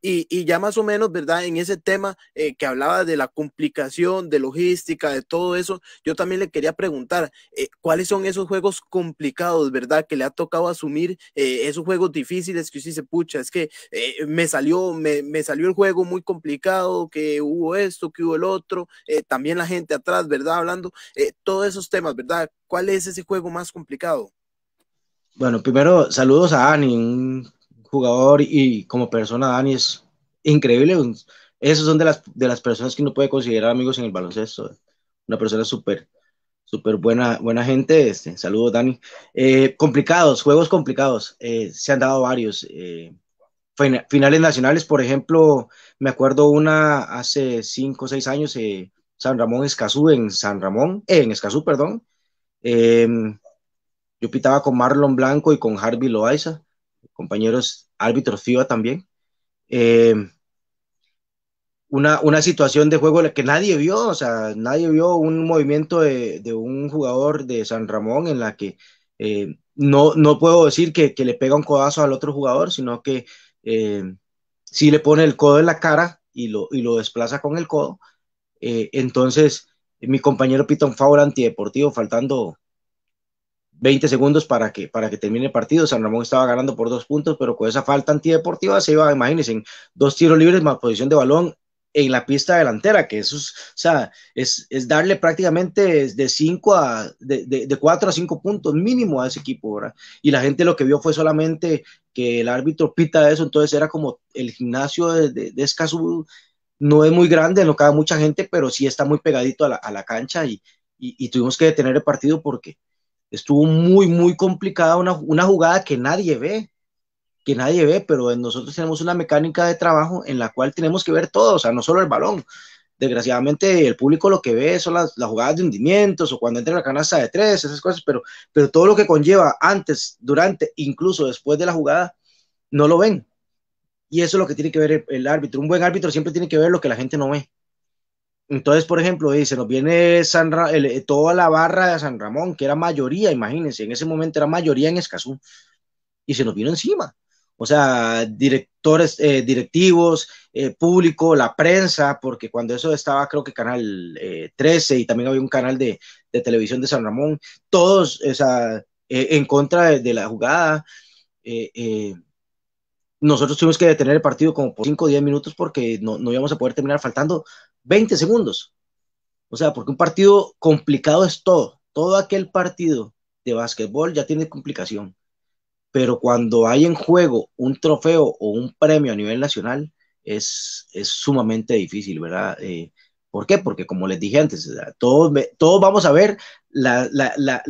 Y, ya más o menos, ¿verdad? En ese tema eh, que hablaba de la complicación, de logística, de todo eso, yo también le quería preguntar, eh, ¿cuáles son esos juegos complicados, ¿verdad? Que le ha tocado asumir eh, esos juegos difíciles que sí se pucha, es que me salió, me, salió el juego muy complicado, que hubo esto, que hubo el otro, también la gente atrás, ¿verdad? Hablando, todos esos temas, ¿verdad? ¿Cuál es ese juego más complicado? Bueno, primero saludos a Ani, jugador y como persona, Dani, es increíble. Esas son de las, de las personas que uno puede considerar amigos en el baloncesto. Una persona súper, súper buena, buena gente. Este, saludos, Dani. Eh, complicados, juegos complicados. Eh, se han dado varios. Eh, finales nacionales, por ejemplo, me acuerdo una hace cinco o seis años, San Ramón Escazú, en San Ramón, en Escazú, perdón. yo pitaba con Marlon Blanco y con Harvey Loaiza compañeros árbitros FIBA también. Eh, una, situación de juego que nadie vio, o sea, nadie vio un movimiento de, un jugador de San Ramón en la que eh, no, no puedo decir que, le pega un codazo al otro jugador, sino que eh, sí le pone el codo en la cara y lo, y lo desplaza con el codo. entonces, mi compañero Pitón Faul antideportivo, faltando 20 segundos para que, para que termine el partido. San Ramón estaba ganando por dos puntos, pero con esa falta antideportiva se iba, imagínense, en dos tiros libres más posición de balón en la pista delantera, que eso es, sea, es, darle prácticamente de 5 a, de, cuatro a 5 puntos mínimo a ese equipo, Y la gente lo que vio fue solamente que el árbitro pita eso, entonces era como el gimnasio de, de, Escazú no es muy grande, no cabe mucha gente, pero sí está muy pegadito a la, cancha y, tuvimos que detener el partido porque, estuvo muy, muy complicada, una, jugada que nadie ve, que nadie ve, pero nosotros tenemos una mecánica de trabajo en la cual tenemos que ver todo, o sea, no solo el balón. Desgraciadamente el público lo que ve son las, las jugadas de hundimientos o cuando entra la canasta de tres, esas cosas, pero, pero todo lo que conlleva antes, durante, incluso después de la jugada, no lo ven. Y eso es lo que tiene que ver el árbitro. Un buen árbitro siempre tiene que ver lo que la gente no ve. Entonces, por ejemplo, se nos viene San eh, toda la barra de San Ramón, que era mayoría, imagínense, en ese momento era mayoría en Escazú, y se nos vino encima. O sea, directores, eh, directivos, eh, público, la prensa, porque cuando eso estaba, creo que Canal 13 y también había un canal de, televisión de San Ramón, todos o en contra de, la jugada nosotros tuvimos que detener el partido como por 5 o 10 minutos porque no, no íbamos a poder terminar faltando 20 segundos. O sea, porque un partido complicado es todo. Todo aquel partido de básquetbol ya tiene complicación. Pero cuando hay en juego un trofeo o un premio a nivel nacional, es, es sumamente difícil, ¿verdad? Eh, ¿Por qué? Porque como les dije antes, todos, todos vamos a ver la, la, la,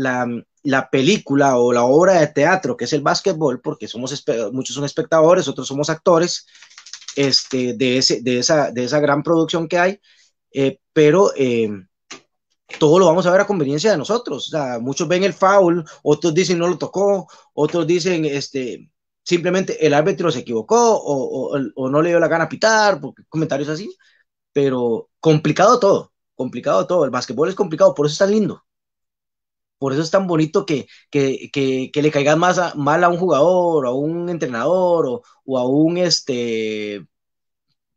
la, película o la obra de teatro que es el básquetbol, porque somos muchos son espectadores, otros somos actores este, de, ese, de, esa, de esa gran producción que hay, eh, pero eh, todo lo vamos a ver a conveniencia de nosotros. muchos ven el foul, otros dicen no lo tocó, otros dicen este, simplemente el árbitro se equivocó o, o, no le dio la gana pitar, comentarios así, pero complicado todo, complicado todo. El básquetbol es complicado, por eso es tan lindo. Por eso es tan bonito que, que, le caigas más mal a un jugador, a un entrenador o, a un este,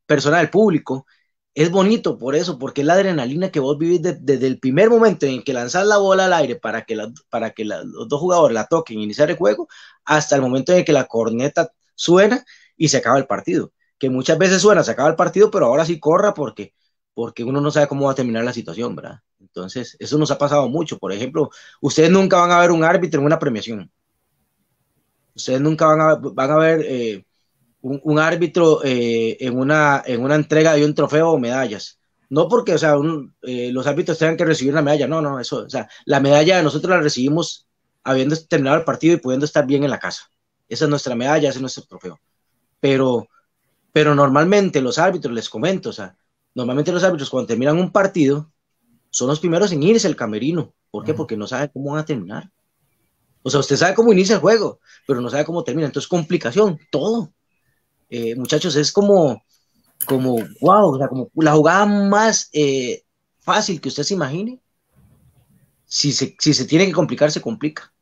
personal del público. Es bonito por eso, porque es la adrenalina que vos vivís desde el primer momento en que lanzás la bola al aire para que, para que los dos jugadores la toquen y iniciar el juego, hasta el momento en que la corneta suena y se acaba el partido. Que muchas veces suena, se acaba el partido, pero ahora sí corra porque, porque uno no sabe cómo va a terminar la situación, ¿verdad? Entonces, eso nos ha pasado mucho. Por ejemplo, ustedes nunca van a ver un árbitro en una premiación. Ustedes nunca van a, ver eh, un, árbitro eh, en, una, en una entrega de un trofeo o medallas. No porque, o sea, eh, los árbitros tengan que recibir una medalla. No, no, eso, o sea, la medalla nosotros la recibimos habiendo terminado el partido y pudiendo estar bien en la casa. Esa es nuestra medalla, ese es nuestro trofeo. Pero, pero normalmente los árbitros, les comento, o sea, Normalmente los árbitros cuando terminan un partido son los primeros en irse al camerino. ¿Por qué? Mm. Porque no sabe cómo van a terminar. O sea, usted sabe cómo inicia el juego, pero no sabe cómo termina. Entonces, complicación, todo. Eh, muchachos, es como, como, wow, o como la jugada más eh, fácil que usted se imagine. Si se, si se tiene que complicar, se complica.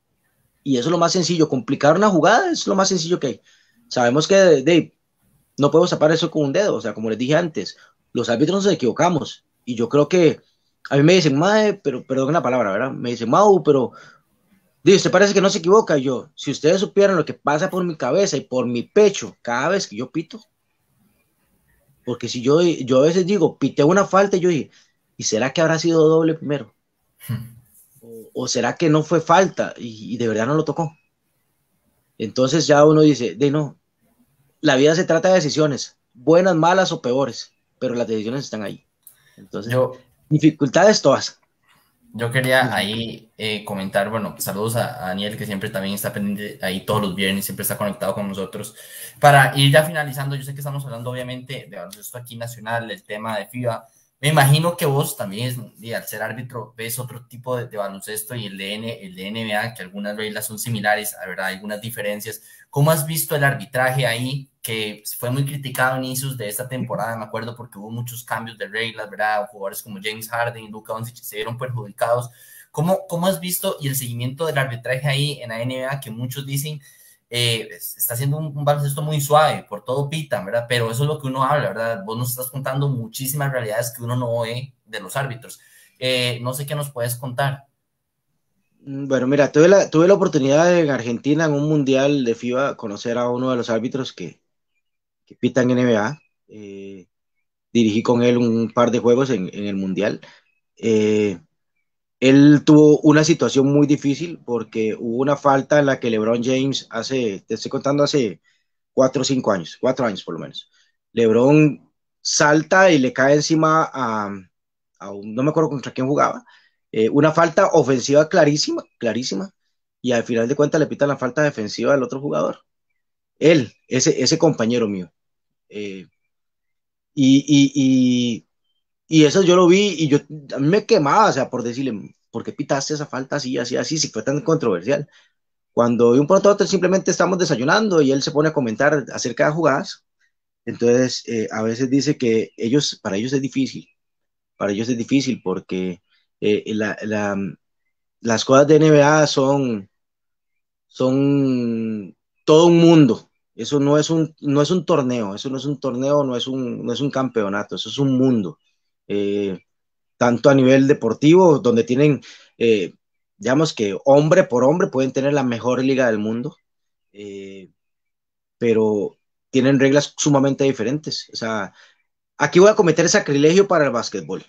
Y eso es lo más sencillo. Complicar una jugada es lo más sencillo que hay. Sabemos que Dave... no podemos tapar eso con un dedo. O sea, como les dije antes, los árbitros nos equivocamos. Y yo creo que a mí me dicen, madre, pero perdón la palabra, ¿verdad? Me dicen, Mau, pero dice, usted parece que no se equivoca. yo, si ustedes supieran lo que pasa por mi cabeza y por mi pecho cada vez que yo pito, porque si yo, yo a veces digo, pité una falta, y yo dije, ¿y será que habrá sido doble primero? O, será que no fue falta y, de verdad no lo tocó? Entonces ya uno dice, de no, la vida se trata de decisiones, buenas, malas o peores pero las decisiones están ahí. Entonces, dificultades todas. Yo quería ahí eh, comentar, bueno, pues, saludos a, Daniel, que siempre también está pendiente ahí todos los viernes, siempre está conectado con nosotros. Para ir ya finalizando, yo sé que estamos hablando obviamente de baloncesto aquí nacional, el tema de FIBA, me imagino que vos también, al ser árbitro, ves otro tipo de, baloncesto y el de, el que algunas reglas son similares, habrá algunas diferencias. ¿Cómo has visto el arbitraje ahí? que fue muy criticado a inicios de esta temporada, me acuerdo, porque hubo muchos cambios de reglas, ¿verdad? Jugadores como James Harden y Luka Doncic se vieron perjudicados. ¿Cómo, ¿Cómo has visto y el seguimiento del arbitraje ahí en la NBA, que muchos dicen eh, está haciendo un, baloncesto muy suave, por todo pitan, ¿verdad? Pero eso es lo que uno habla, ¿verdad? Vos nos estás contando muchísimas realidades que uno no ve de los árbitros. Eh, no sé qué nos puedes contar. Bueno, mira, tuve la, tuve la oportunidad en Argentina, en un mundial de FIBA, conocer a uno de los árbitros que, que pita en eh, NBA. dirigí con él un par de juegos en, el Mundial. Eh, él tuvo una situación muy difícil porque hubo una falta en la que LeBron James hace, te estoy contando hace cuatro o cinco años, cuatro años por lo menos. LeBron salta y le cae encima a, un, no me acuerdo contra quién jugaba, eh, una falta ofensiva clarísima, clarísima, y al final de cuentas le pitan la falta defensiva al otro jugador. Él, ese, ese compañero mío. Eh, y, y, y, y, eso yo lo vi y yo me quemaba, sea, por decirle, ¿por qué pitaste esa falta así, así, así, si fue tan controversial? Cuando de un pronto otro simplemente estamos desayunando y él se pone a comentar acerca de jugadas, entonces eh, a veces dice que ellos, para ellos es difícil, para ellos es difícil porque eh, las cosas de NBA son, son todo un mundo, eso no es un, no es un torneo, eso no es un torneo, no es un, campeonato, eso es un mundo. Eh, tanto a nivel deportivo, donde tienen, eh, digamos que hombre por hombre pueden tener la mejor liga del mundo, eh, pero tienen reglas sumamente diferentes. O sea, aquí voy a cometer sacrilegio para el básquetbol,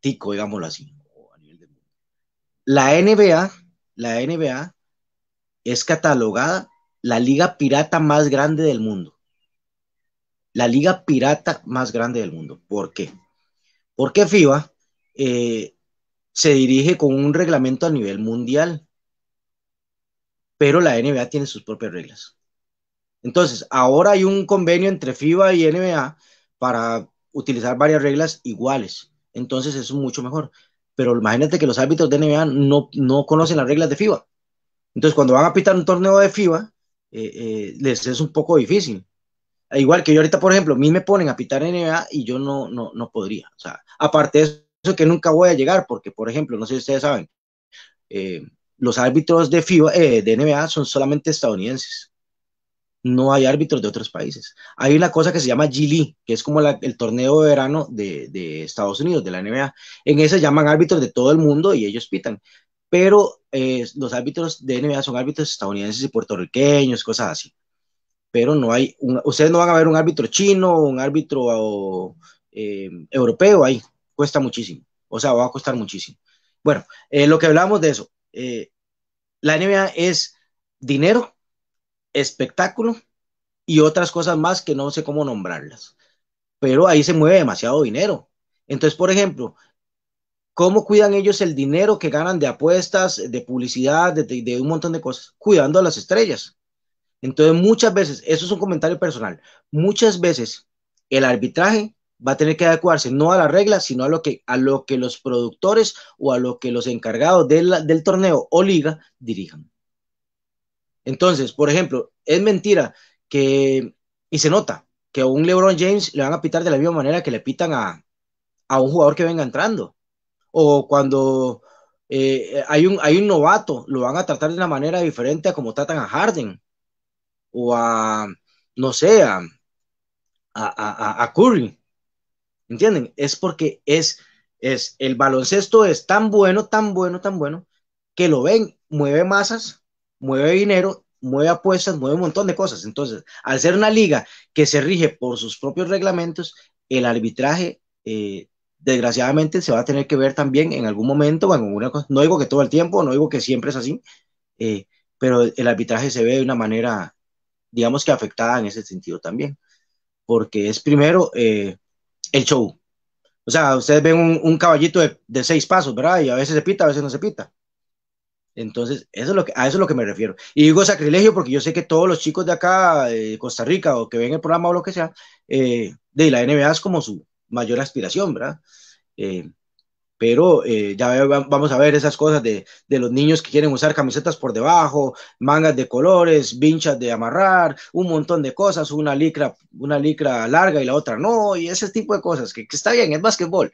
tico, digámoslo así. La NBA, la NBA es catalogada la liga pirata más grande del mundo. La liga pirata más grande del mundo. ¿Por qué? Porque FIBA eh, se dirige con un reglamento a nivel mundial, pero la NBA tiene sus propias reglas. Entonces, ahora hay un convenio entre FIBA y NBA para utilizar varias reglas iguales. Entonces, es mucho mejor. Pero imagínate que los árbitros de NBA no, no conocen las reglas de FIBA. Entonces, cuando van a pitar un torneo de FIBA, eh, eh, les es un poco difícil. E igual que yo ahorita, por ejemplo, a mí me ponen a pitar en NBA y yo no, no, no podría. O sea, aparte de eso, que nunca voy a llegar, porque, por ejemplo, no sé si ustedes saben, eh, los árbitros de, de NBA son solamente estadounidenses no hay árbitros de otros países. Hay una cosa que se llama g que es como el torneo de verano de, de, Estados Unidos, de la NBA. En ese llaman árbitros de todo el mundo y ellos pitan pero eh, los árbitros de NBA son árbitros estadounidenses y puertorriqueños, cosas así. Pero no hay, ustedes no van a ver un árbitro chino, un árbitro eh, europeo ahí, cuesta muchísimo, o sea, va a costar muchísimo. Bueno, eh, lo que hablamos de eso, la NBA es dinero, espectáculo y otras cosas más que no sé cómo nombrarlas, pero ahí se mueve demasiado dinero. Entonces, por ejemplo, ¿Cómo cuidan ellos el dinero que ganan de apuestas, de publicidad, de, un montón de cosas? Cuidando a las estrellas. Entonces, muchas veces, eso es un comentario personal, muchas veces el arbitraje va a tener que adecuarse no a la regla, sino a lo que, a lo que los productores o a lo que los encargados del torneo o liga dirijan. Entonces, por ejemplo, es mentira que, y se nota, que a un LeBron James le van a pitar de la misma manera que le pitan a un jugador que venga entrando o cuando eh, hay, un, hay un novato, lo van a tratar de una manera diferente a como tratan a Harden o a, no sé, a, Curry. ¿Entienden? Es porque es, es, el baloncesto es tan bueno, tan bueno, tan bueno, que lo ven, mueve masas, mueve dinero, mueve apuestas, mueve un montón de cosas. Entonces, al ser una liga que se rige por sus propios reglamentos, el arbitraje eh, desgraciadamente se va a tener que ver también en algún momento, en cosa. no digo que todo el tiempo, no digo que siempre es así, eh, pero el arbitraje se ve de una manera, digamos que afectada en ese sentido también, porque es primero eh, el show. O sea, ustedes ven un, caballito de, seis pasos, ¿verdad? Y a veces se pita, a veces no se pita. Entonces, eso es lo que, a eso es lo que me refiero. Y digo sacrilegio porque yo sé que todos los chicos de acá, de Costa Rica, o que ven el programa o lo que sea, eh, de la NBA es como su, mayor aspiración, ¿verdad? Eh, pero eh, ya vamos a ver esas cosas de, los niños que quieren usar camisetas por debajo, mangas de colores, vinchas de amarrar, un montón de cosas, una licra, una licra larga y la otra no, y ese tipo de cosas, que, que está bien, es básquetbol,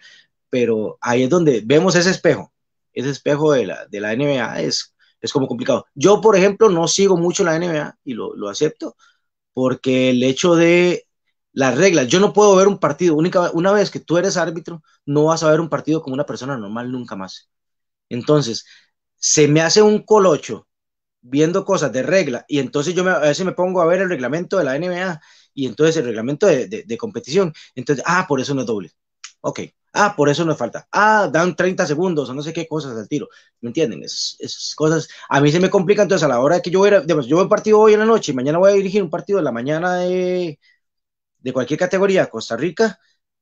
pero ahí es donde vemos ese espejo, ese espejo de la, de la NBA es, es como complicado. Yo, por ejemplo, no sigo mucho la NBA y lo acepto, porque el hecho de las reglas. Yo no puedo ver un partido. Única, una vez que tú eres árbitro, no vas a ver un partido como una persona normal nunca más. Entonces, se me hace un colocho viendo cosas de regla y entonces yo me, a veces me pongo a ver el reglamento de la NBA y entonces el reglamento de, competición. Entonces, ah, por eso no es doble. Ok. Ah, por eso no es falta. Ah, dan 30 segundos o no sé qué cosas al tiro. ¿Me entienden? Esas, cosas a mí se me complican. Entonces, a la hora de que yo voy a, digamos, pues, yo voy a un partido hoy en la noche y mañana voy a dirigir un partido en la mañana de, de cualquier categoría Costa Rica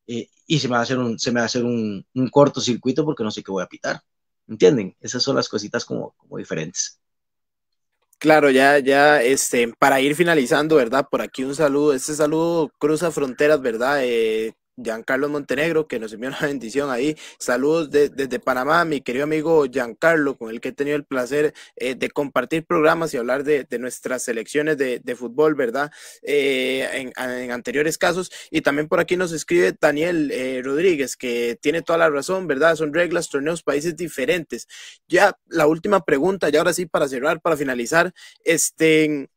eh, y se me va a hacer, un, se me va a hacer un, cortocircuito porque no sé qué voy a pitar. ¿Entienden? Esas son las cositas como, como diferentes. Claro, ya, ya, este, para ir finalizando, ¿verdad? Por aquí un saludo, este saludo cruza fronteras, ¿verdad? Eh, Giancarlo Montenegro, que nos envió una bendición ahí. Saludos desde Panamá, mi querido amigo Giancarlo, con el que he tenido el placer eh, de compartir programas y hablar de, nuestras selecciones de, fútbol, ¿verdad? Eh, en, anteriores casos. Y también por aquí nos escribe Daniel eh, Rodríguez, que tiene toda la razón, ¿verdad? Son reglas, torneos, países diferentes. Ya la última pregunta, y ahora sí para cerrar, para finalizar, este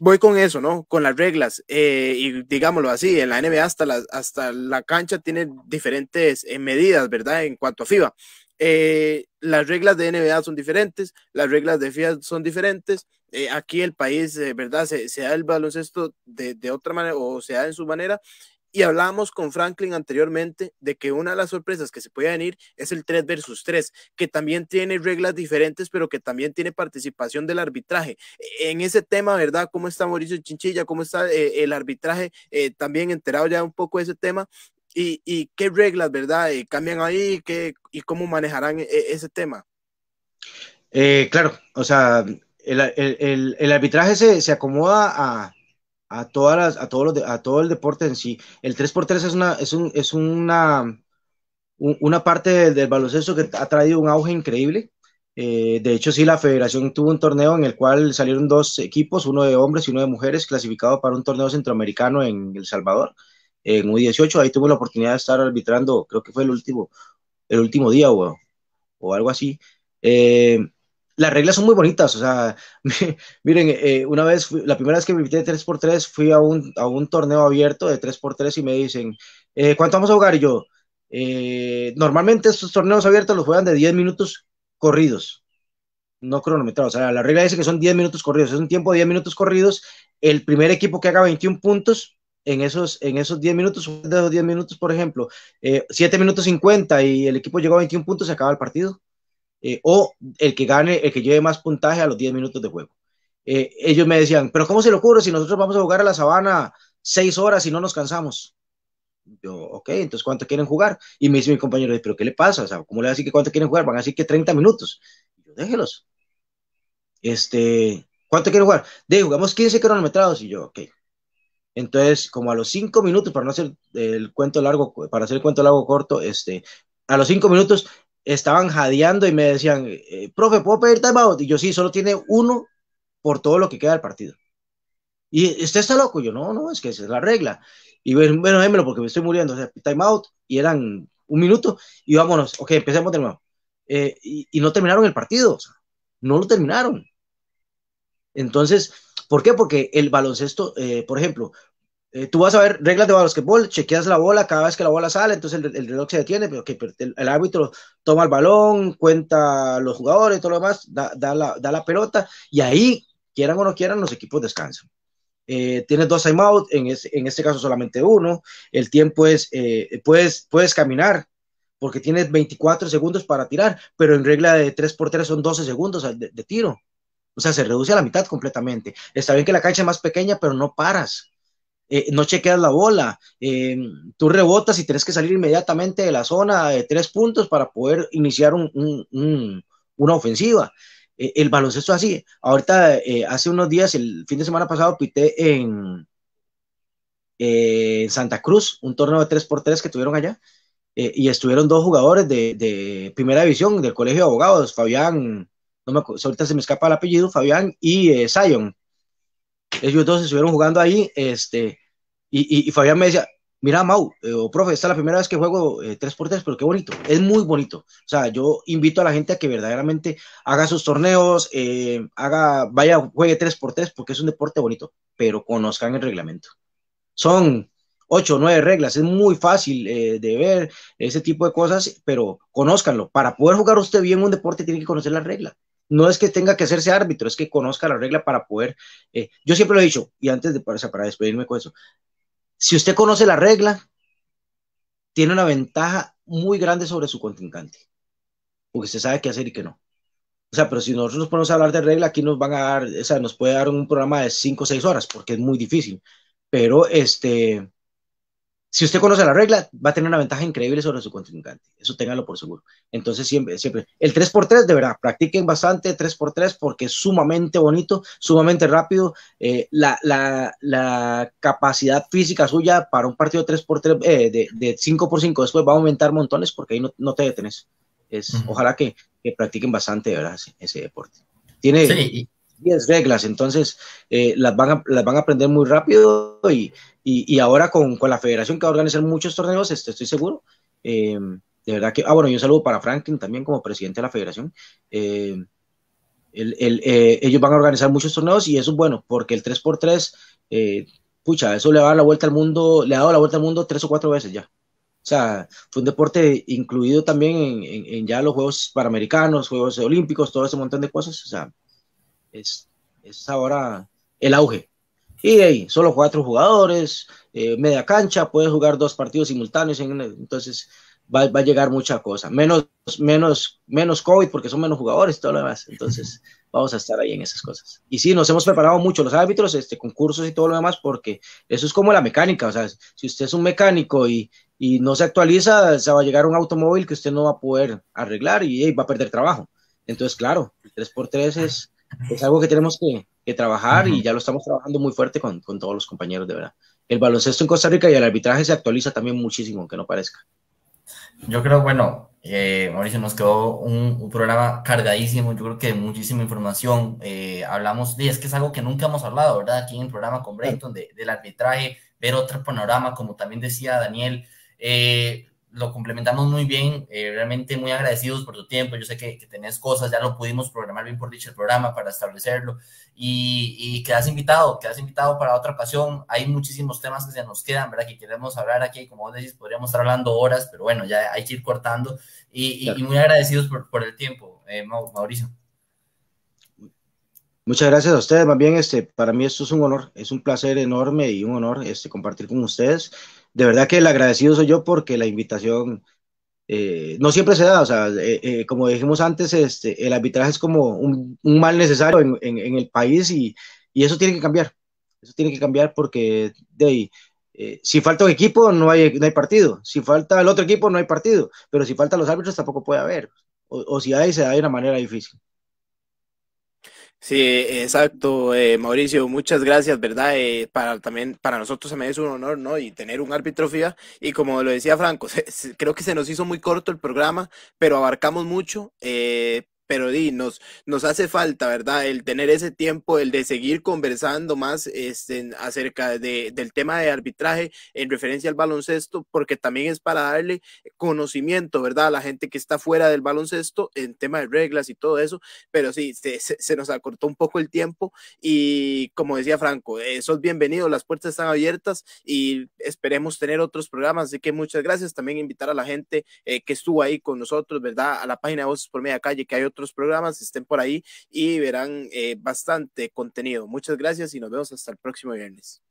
voy con eso, ¿no? Con las reglas. Eh, y digámoslo así, en la NBA hasta la, hasta la cancha tiene diferentes eh, medidas, ¿verdad? En cuanto a FIBA. Eh, las reglas de NBA son diferentes, las reglas de FIBA son diferentes. aquí el país, ¿verdad? Se, da el baloncesto de, de otra manera o se da en su manera. Y hablábamos con Franklin anteriormente de que una de las sorpresas que se puede venir es el 3 versus 3, que también tiene reglas diferentes, pero que también tiene participación del arbitraje. E, en ese tema, ¿verdad? ¿Cómo está Mauricio Chinchilla? ¿Cómo está eh, el arbitraje? Eh, también enterado ya un poco de ese tema. ¿Y, qué reglas, verdad? Eh, ¿Cambian ahí? ¿Y cómo manejarán ese tema? claro, o sea, el, el, arbitraje se acomoda a a, todas a, todo, a todo el deporte en sí. El 3x3 es una, es, una, una parte del, baloncesto que ha traído un auge increíble. Eh, de hecho, sí, la federación tuvo un torneo en el cual salieron dos equipos, uno de hombres y uno de mujeres, clasificado para un torneo centroamericano en El Salvador, en U18. Ahí tuve la oportunidad de estar arbitrando, creo que fue el último, el último día o, o algo así. Eh, las reglas son muy bonitas, o sea, miren, eh, una vez, la primera vez que me invité de 3x3, fui a un, torneo abierto de 3x3 y me dicen, eh, ¿cuánto vamos a jugar? Y yo, eh, normalmente estos torneos abiertos los juegan de 10 minutos corridos, no cronometrados, o sea, la regla dice que son 10 minutos corridos, es un tiempo de 10 minutos corridos, el primer equipo que haga 21 puntos en esos, en esos 10 minutos, de 10 minutos, por ejemplo, 7 minutos 50 y el equipo llegó a 21 puntos, se acaba el partido. Eh, o el que gane, el que lleve más puntaje a los 10 minutos de juego. Eh, ellos me decían, pero ¿cómo se le ocurre si nosotros vamos a jugar a la sabana 6 horas y no nos cansamos? Yo, ok, entonces ¿cuánto quieren jugar? Y me dice mi compañero, pero ¿qué le pasa? O sea, ¿cómo le va decir que cuánto quieren jugar? Van a decir que 30 minutos. yo, déjelos. Este, ¿cuánto quieren jugar? De, jugamos 15 cronometrados y yo, ok. Entonces, como a los 5 minutos, para no hacer el cuento largo, para hacer el cuento largo corto, este, a los 5 minutos estaban jadeando y me decían, eh, profe, ¿puedo pedir timeout? Y yo, sí, solo tiene uno por todo lo que queda del partido. Y usted está loco, yo, no, no, es que esa es la regla. Y bueno, bueno porque me estoy muriendo, o sea, timeout, y eran un minuto, y vámonos, ok, empecemos de nuevo. Eh, y, no terminaron el partido, o sea, no lo terminaron. Entonces, ¿por qué? Porque el baloncesto, eh, por ejemplo, eh, tú vas a ver reglas de básquetbol, chequeas la bola cada vez que la bola sale, entonces el, reloj se detiene, pero, el, árbitro toma el balón, cuenta los jugadores, todo lo demás, da, la, pelota y ahí, quieran o no quieran, los equipos descansan. Eh, tienes dos timeouts, en, en este caso solamente uno, el tiempo es, eh, puedes, puedes caminar porque tienes 24 segundos para tirar, pero en regla de 3x3 son 12 segundos de, de tiro. O sea, se reduce a la mitad completamente. Está bien que la cancha es más pequeña, pero no paras eh, no chequeas la bola, eh, tú rebotas y tienes que salir inmediatamente de la zona de tres puntos para poder iniciar una ofensiva. Eh, el baloncesto es así. Ahorita, hace unos días, el fin de semana pasado, pité en Santa Cruz, un torneo de tres por 3 que tuvieron allá. y estuvieron dos jugadores de, primera división del colegio de abogados, Fabián no me, ahorita se me escapa el apellido, Fabián y Sayon. Ellos dos estuvieron jugando ahí, este, y, Fabián me decía, mira Mau, eh, oh, profe, esta es la primera vez que juego 3x3, eh, pero qué bonito, es muy bonito. O sea, yo invito a la gente a que verdaderamente haga sus torneos, eh, haga, vaya, juegue 3x3 porque es un deporte bonito, pero conozcan el reglamento. Son ocho o nueve reglas, es muy fácil de ver ese tipo de cosas, pero conózcanlo. Para poder jugar usted bien un deporte tiene que conocer la regla. No es que tenga que hacerse árbitro, es que conozca la regla para poder. yo siempre lo he dicho, y antes de para despedirme con eso, si usted conoce la regla, tiene una ventaja muy grande sobre su contrincante, porque usted sabe qué hacer y qué no. O sea, pero si nosotros nos ponemos a hablar de regla, aquí nos van a dar, o sea, nos puede dar un programa de 5 o 6 horas, porque es muy difícil. Pero este, si usted conoce la regla, va a tener una ventaja increíble sobre su contrincante. Eso téngalo por seguro. Entonces, siempre, siempre. El 3x3, de verdad, practiquen bastante 3x3 porque es sumamente bonito, sumamente rápido. Eh, la, la, la, capacidad física suya para un partido 3x3, eh, de, 5x5, después va a aumentar montones porque ahí no, te detenes. Es, Ojalá que, practiquen bastante, de verdad, ese, deporte. Tiene, 10 reglas, entonces eh, las, van a, las van a aprender muy rápido y, y, y ahora con, con, la federación que va a organizar muchos torneos, estoy, estoy seguro. Eh, de verdad que, ah, bueno, yo un saludo para Franklin también como presidente de la federación. el, eh, el, ellos van a organizar muchos torneos y eso es bueno, porque el 3x3, pucha, eso le ha dado la vuelta al mundo, le ha dado la vuelta al mundo tres o cuatro veces ya. O sea, fue un deporte incluido también en, en, ya los Juegos Panamericanos, Juegos Olímpicos, todo ese montón de cosas. O sea, es, es ahora el auge. Y ahí, solo cuatro jugadores, eh, media cancha, puede jugar dos partidos simultáneos, entonces va, a llegar mucha cosa. Menos, menos, menos COVID porque son menos jugadores, todo lo demás. Entonces vamos a estar ahí en esas cosas. Y sí, nos hemos preparado mucho los árbitros, este, concursos y todo lo demás, porque eso es como la mecánica, o sea, si usted es un mecánico y, no se actualiza, se va a llegar un automóvil que usted no va a poder arreglar y va a perder trabajo. Entonces, claro, tres 3x3 es es algo que tenemos que, trabajar y ya lo estamos trabajando muy fuerte con, todos los compañeros, de verdad. El baloncesto en Costa Rica y el arbitraje se actualiza también muchísimo, aunque no parezca. Yo creo, bueno, eh, Mauricio, nos quedó un, programa cargadísimo, yo creo que muchísima información. Eh, hablamos, es que es algo que nunca hemos hablado, ¿verdad? Aquí en el programa con Brayton, del arbitraje, ver otro panorama, como también decía Daniel. Eh, lo complementamos muy bien, eh, realmente muy agradecidos por tu tiempo, yo sé que, que, tenés cosas, ya lo pudimos programar bien por dicho programa para establecerlo y, y quedas invitado, quedas invitado para otra ocasión, hay muchísimos temas que se nos quedan, ¿verdad? Que queremos hablar aquí, como vos decís, podríamos estar hablando horas, pero bueno, ya hay que ir cortando y, muy agradecidos por, por el tiempo, eh, Mauricio. Muchas gracias a ustedes, más bien este, para mí esto es un honor, es un placer enorme y un honor este, compartir con ustedes de verdad que el agradecido soy yo porque la invitación eh, no siempre se da, o sea, eh, eh, como dijimos antes, este, el arbitraje es como un, mal necesario en, el país y, eso tiene que cambiar, eso tiene que cambiar porque de si falta un equipo no hay, hay partido, si falta el otro equipo no hay partido, pero si faltan los árbitros tampoco puede haber, o si hay se da de una manera difícil. Sí, exacto, eh, Mauricio, muchas gracias, ¿verdad? Eh, para, también para nosotros también es un honor, ¿no? Y tener un árbitro Y como lo decía Franco, creo que se nos hizo muy corto el programa, pero abarcamos mucho. Eh, pero nos, hace falta, ¿verdad? El tener ese tiempo, el de seguir conversando más este, acerca de, del tema de arbitraje en referencia al baloncesto, porque también es para darle conocimiento, ¿verdad? A la gente que está fuera del baloncesto en tema de reglas y todo eso, pero sí, se, nos acortó un poco el tiempo y como decía Franco, eh, sos bienvenido, las puertas están abiertas y esperemos tener otros programas, así que muchas gracias, también invitar a la gente eh, que estuvo ahí con nosotros, ¿verdad? A la página de Voces por Media Calle, que hay otros los programas, estén por ahí y verán eh, bastante contenido. Muchas gracias y nos vemos hasta el próximo viernes.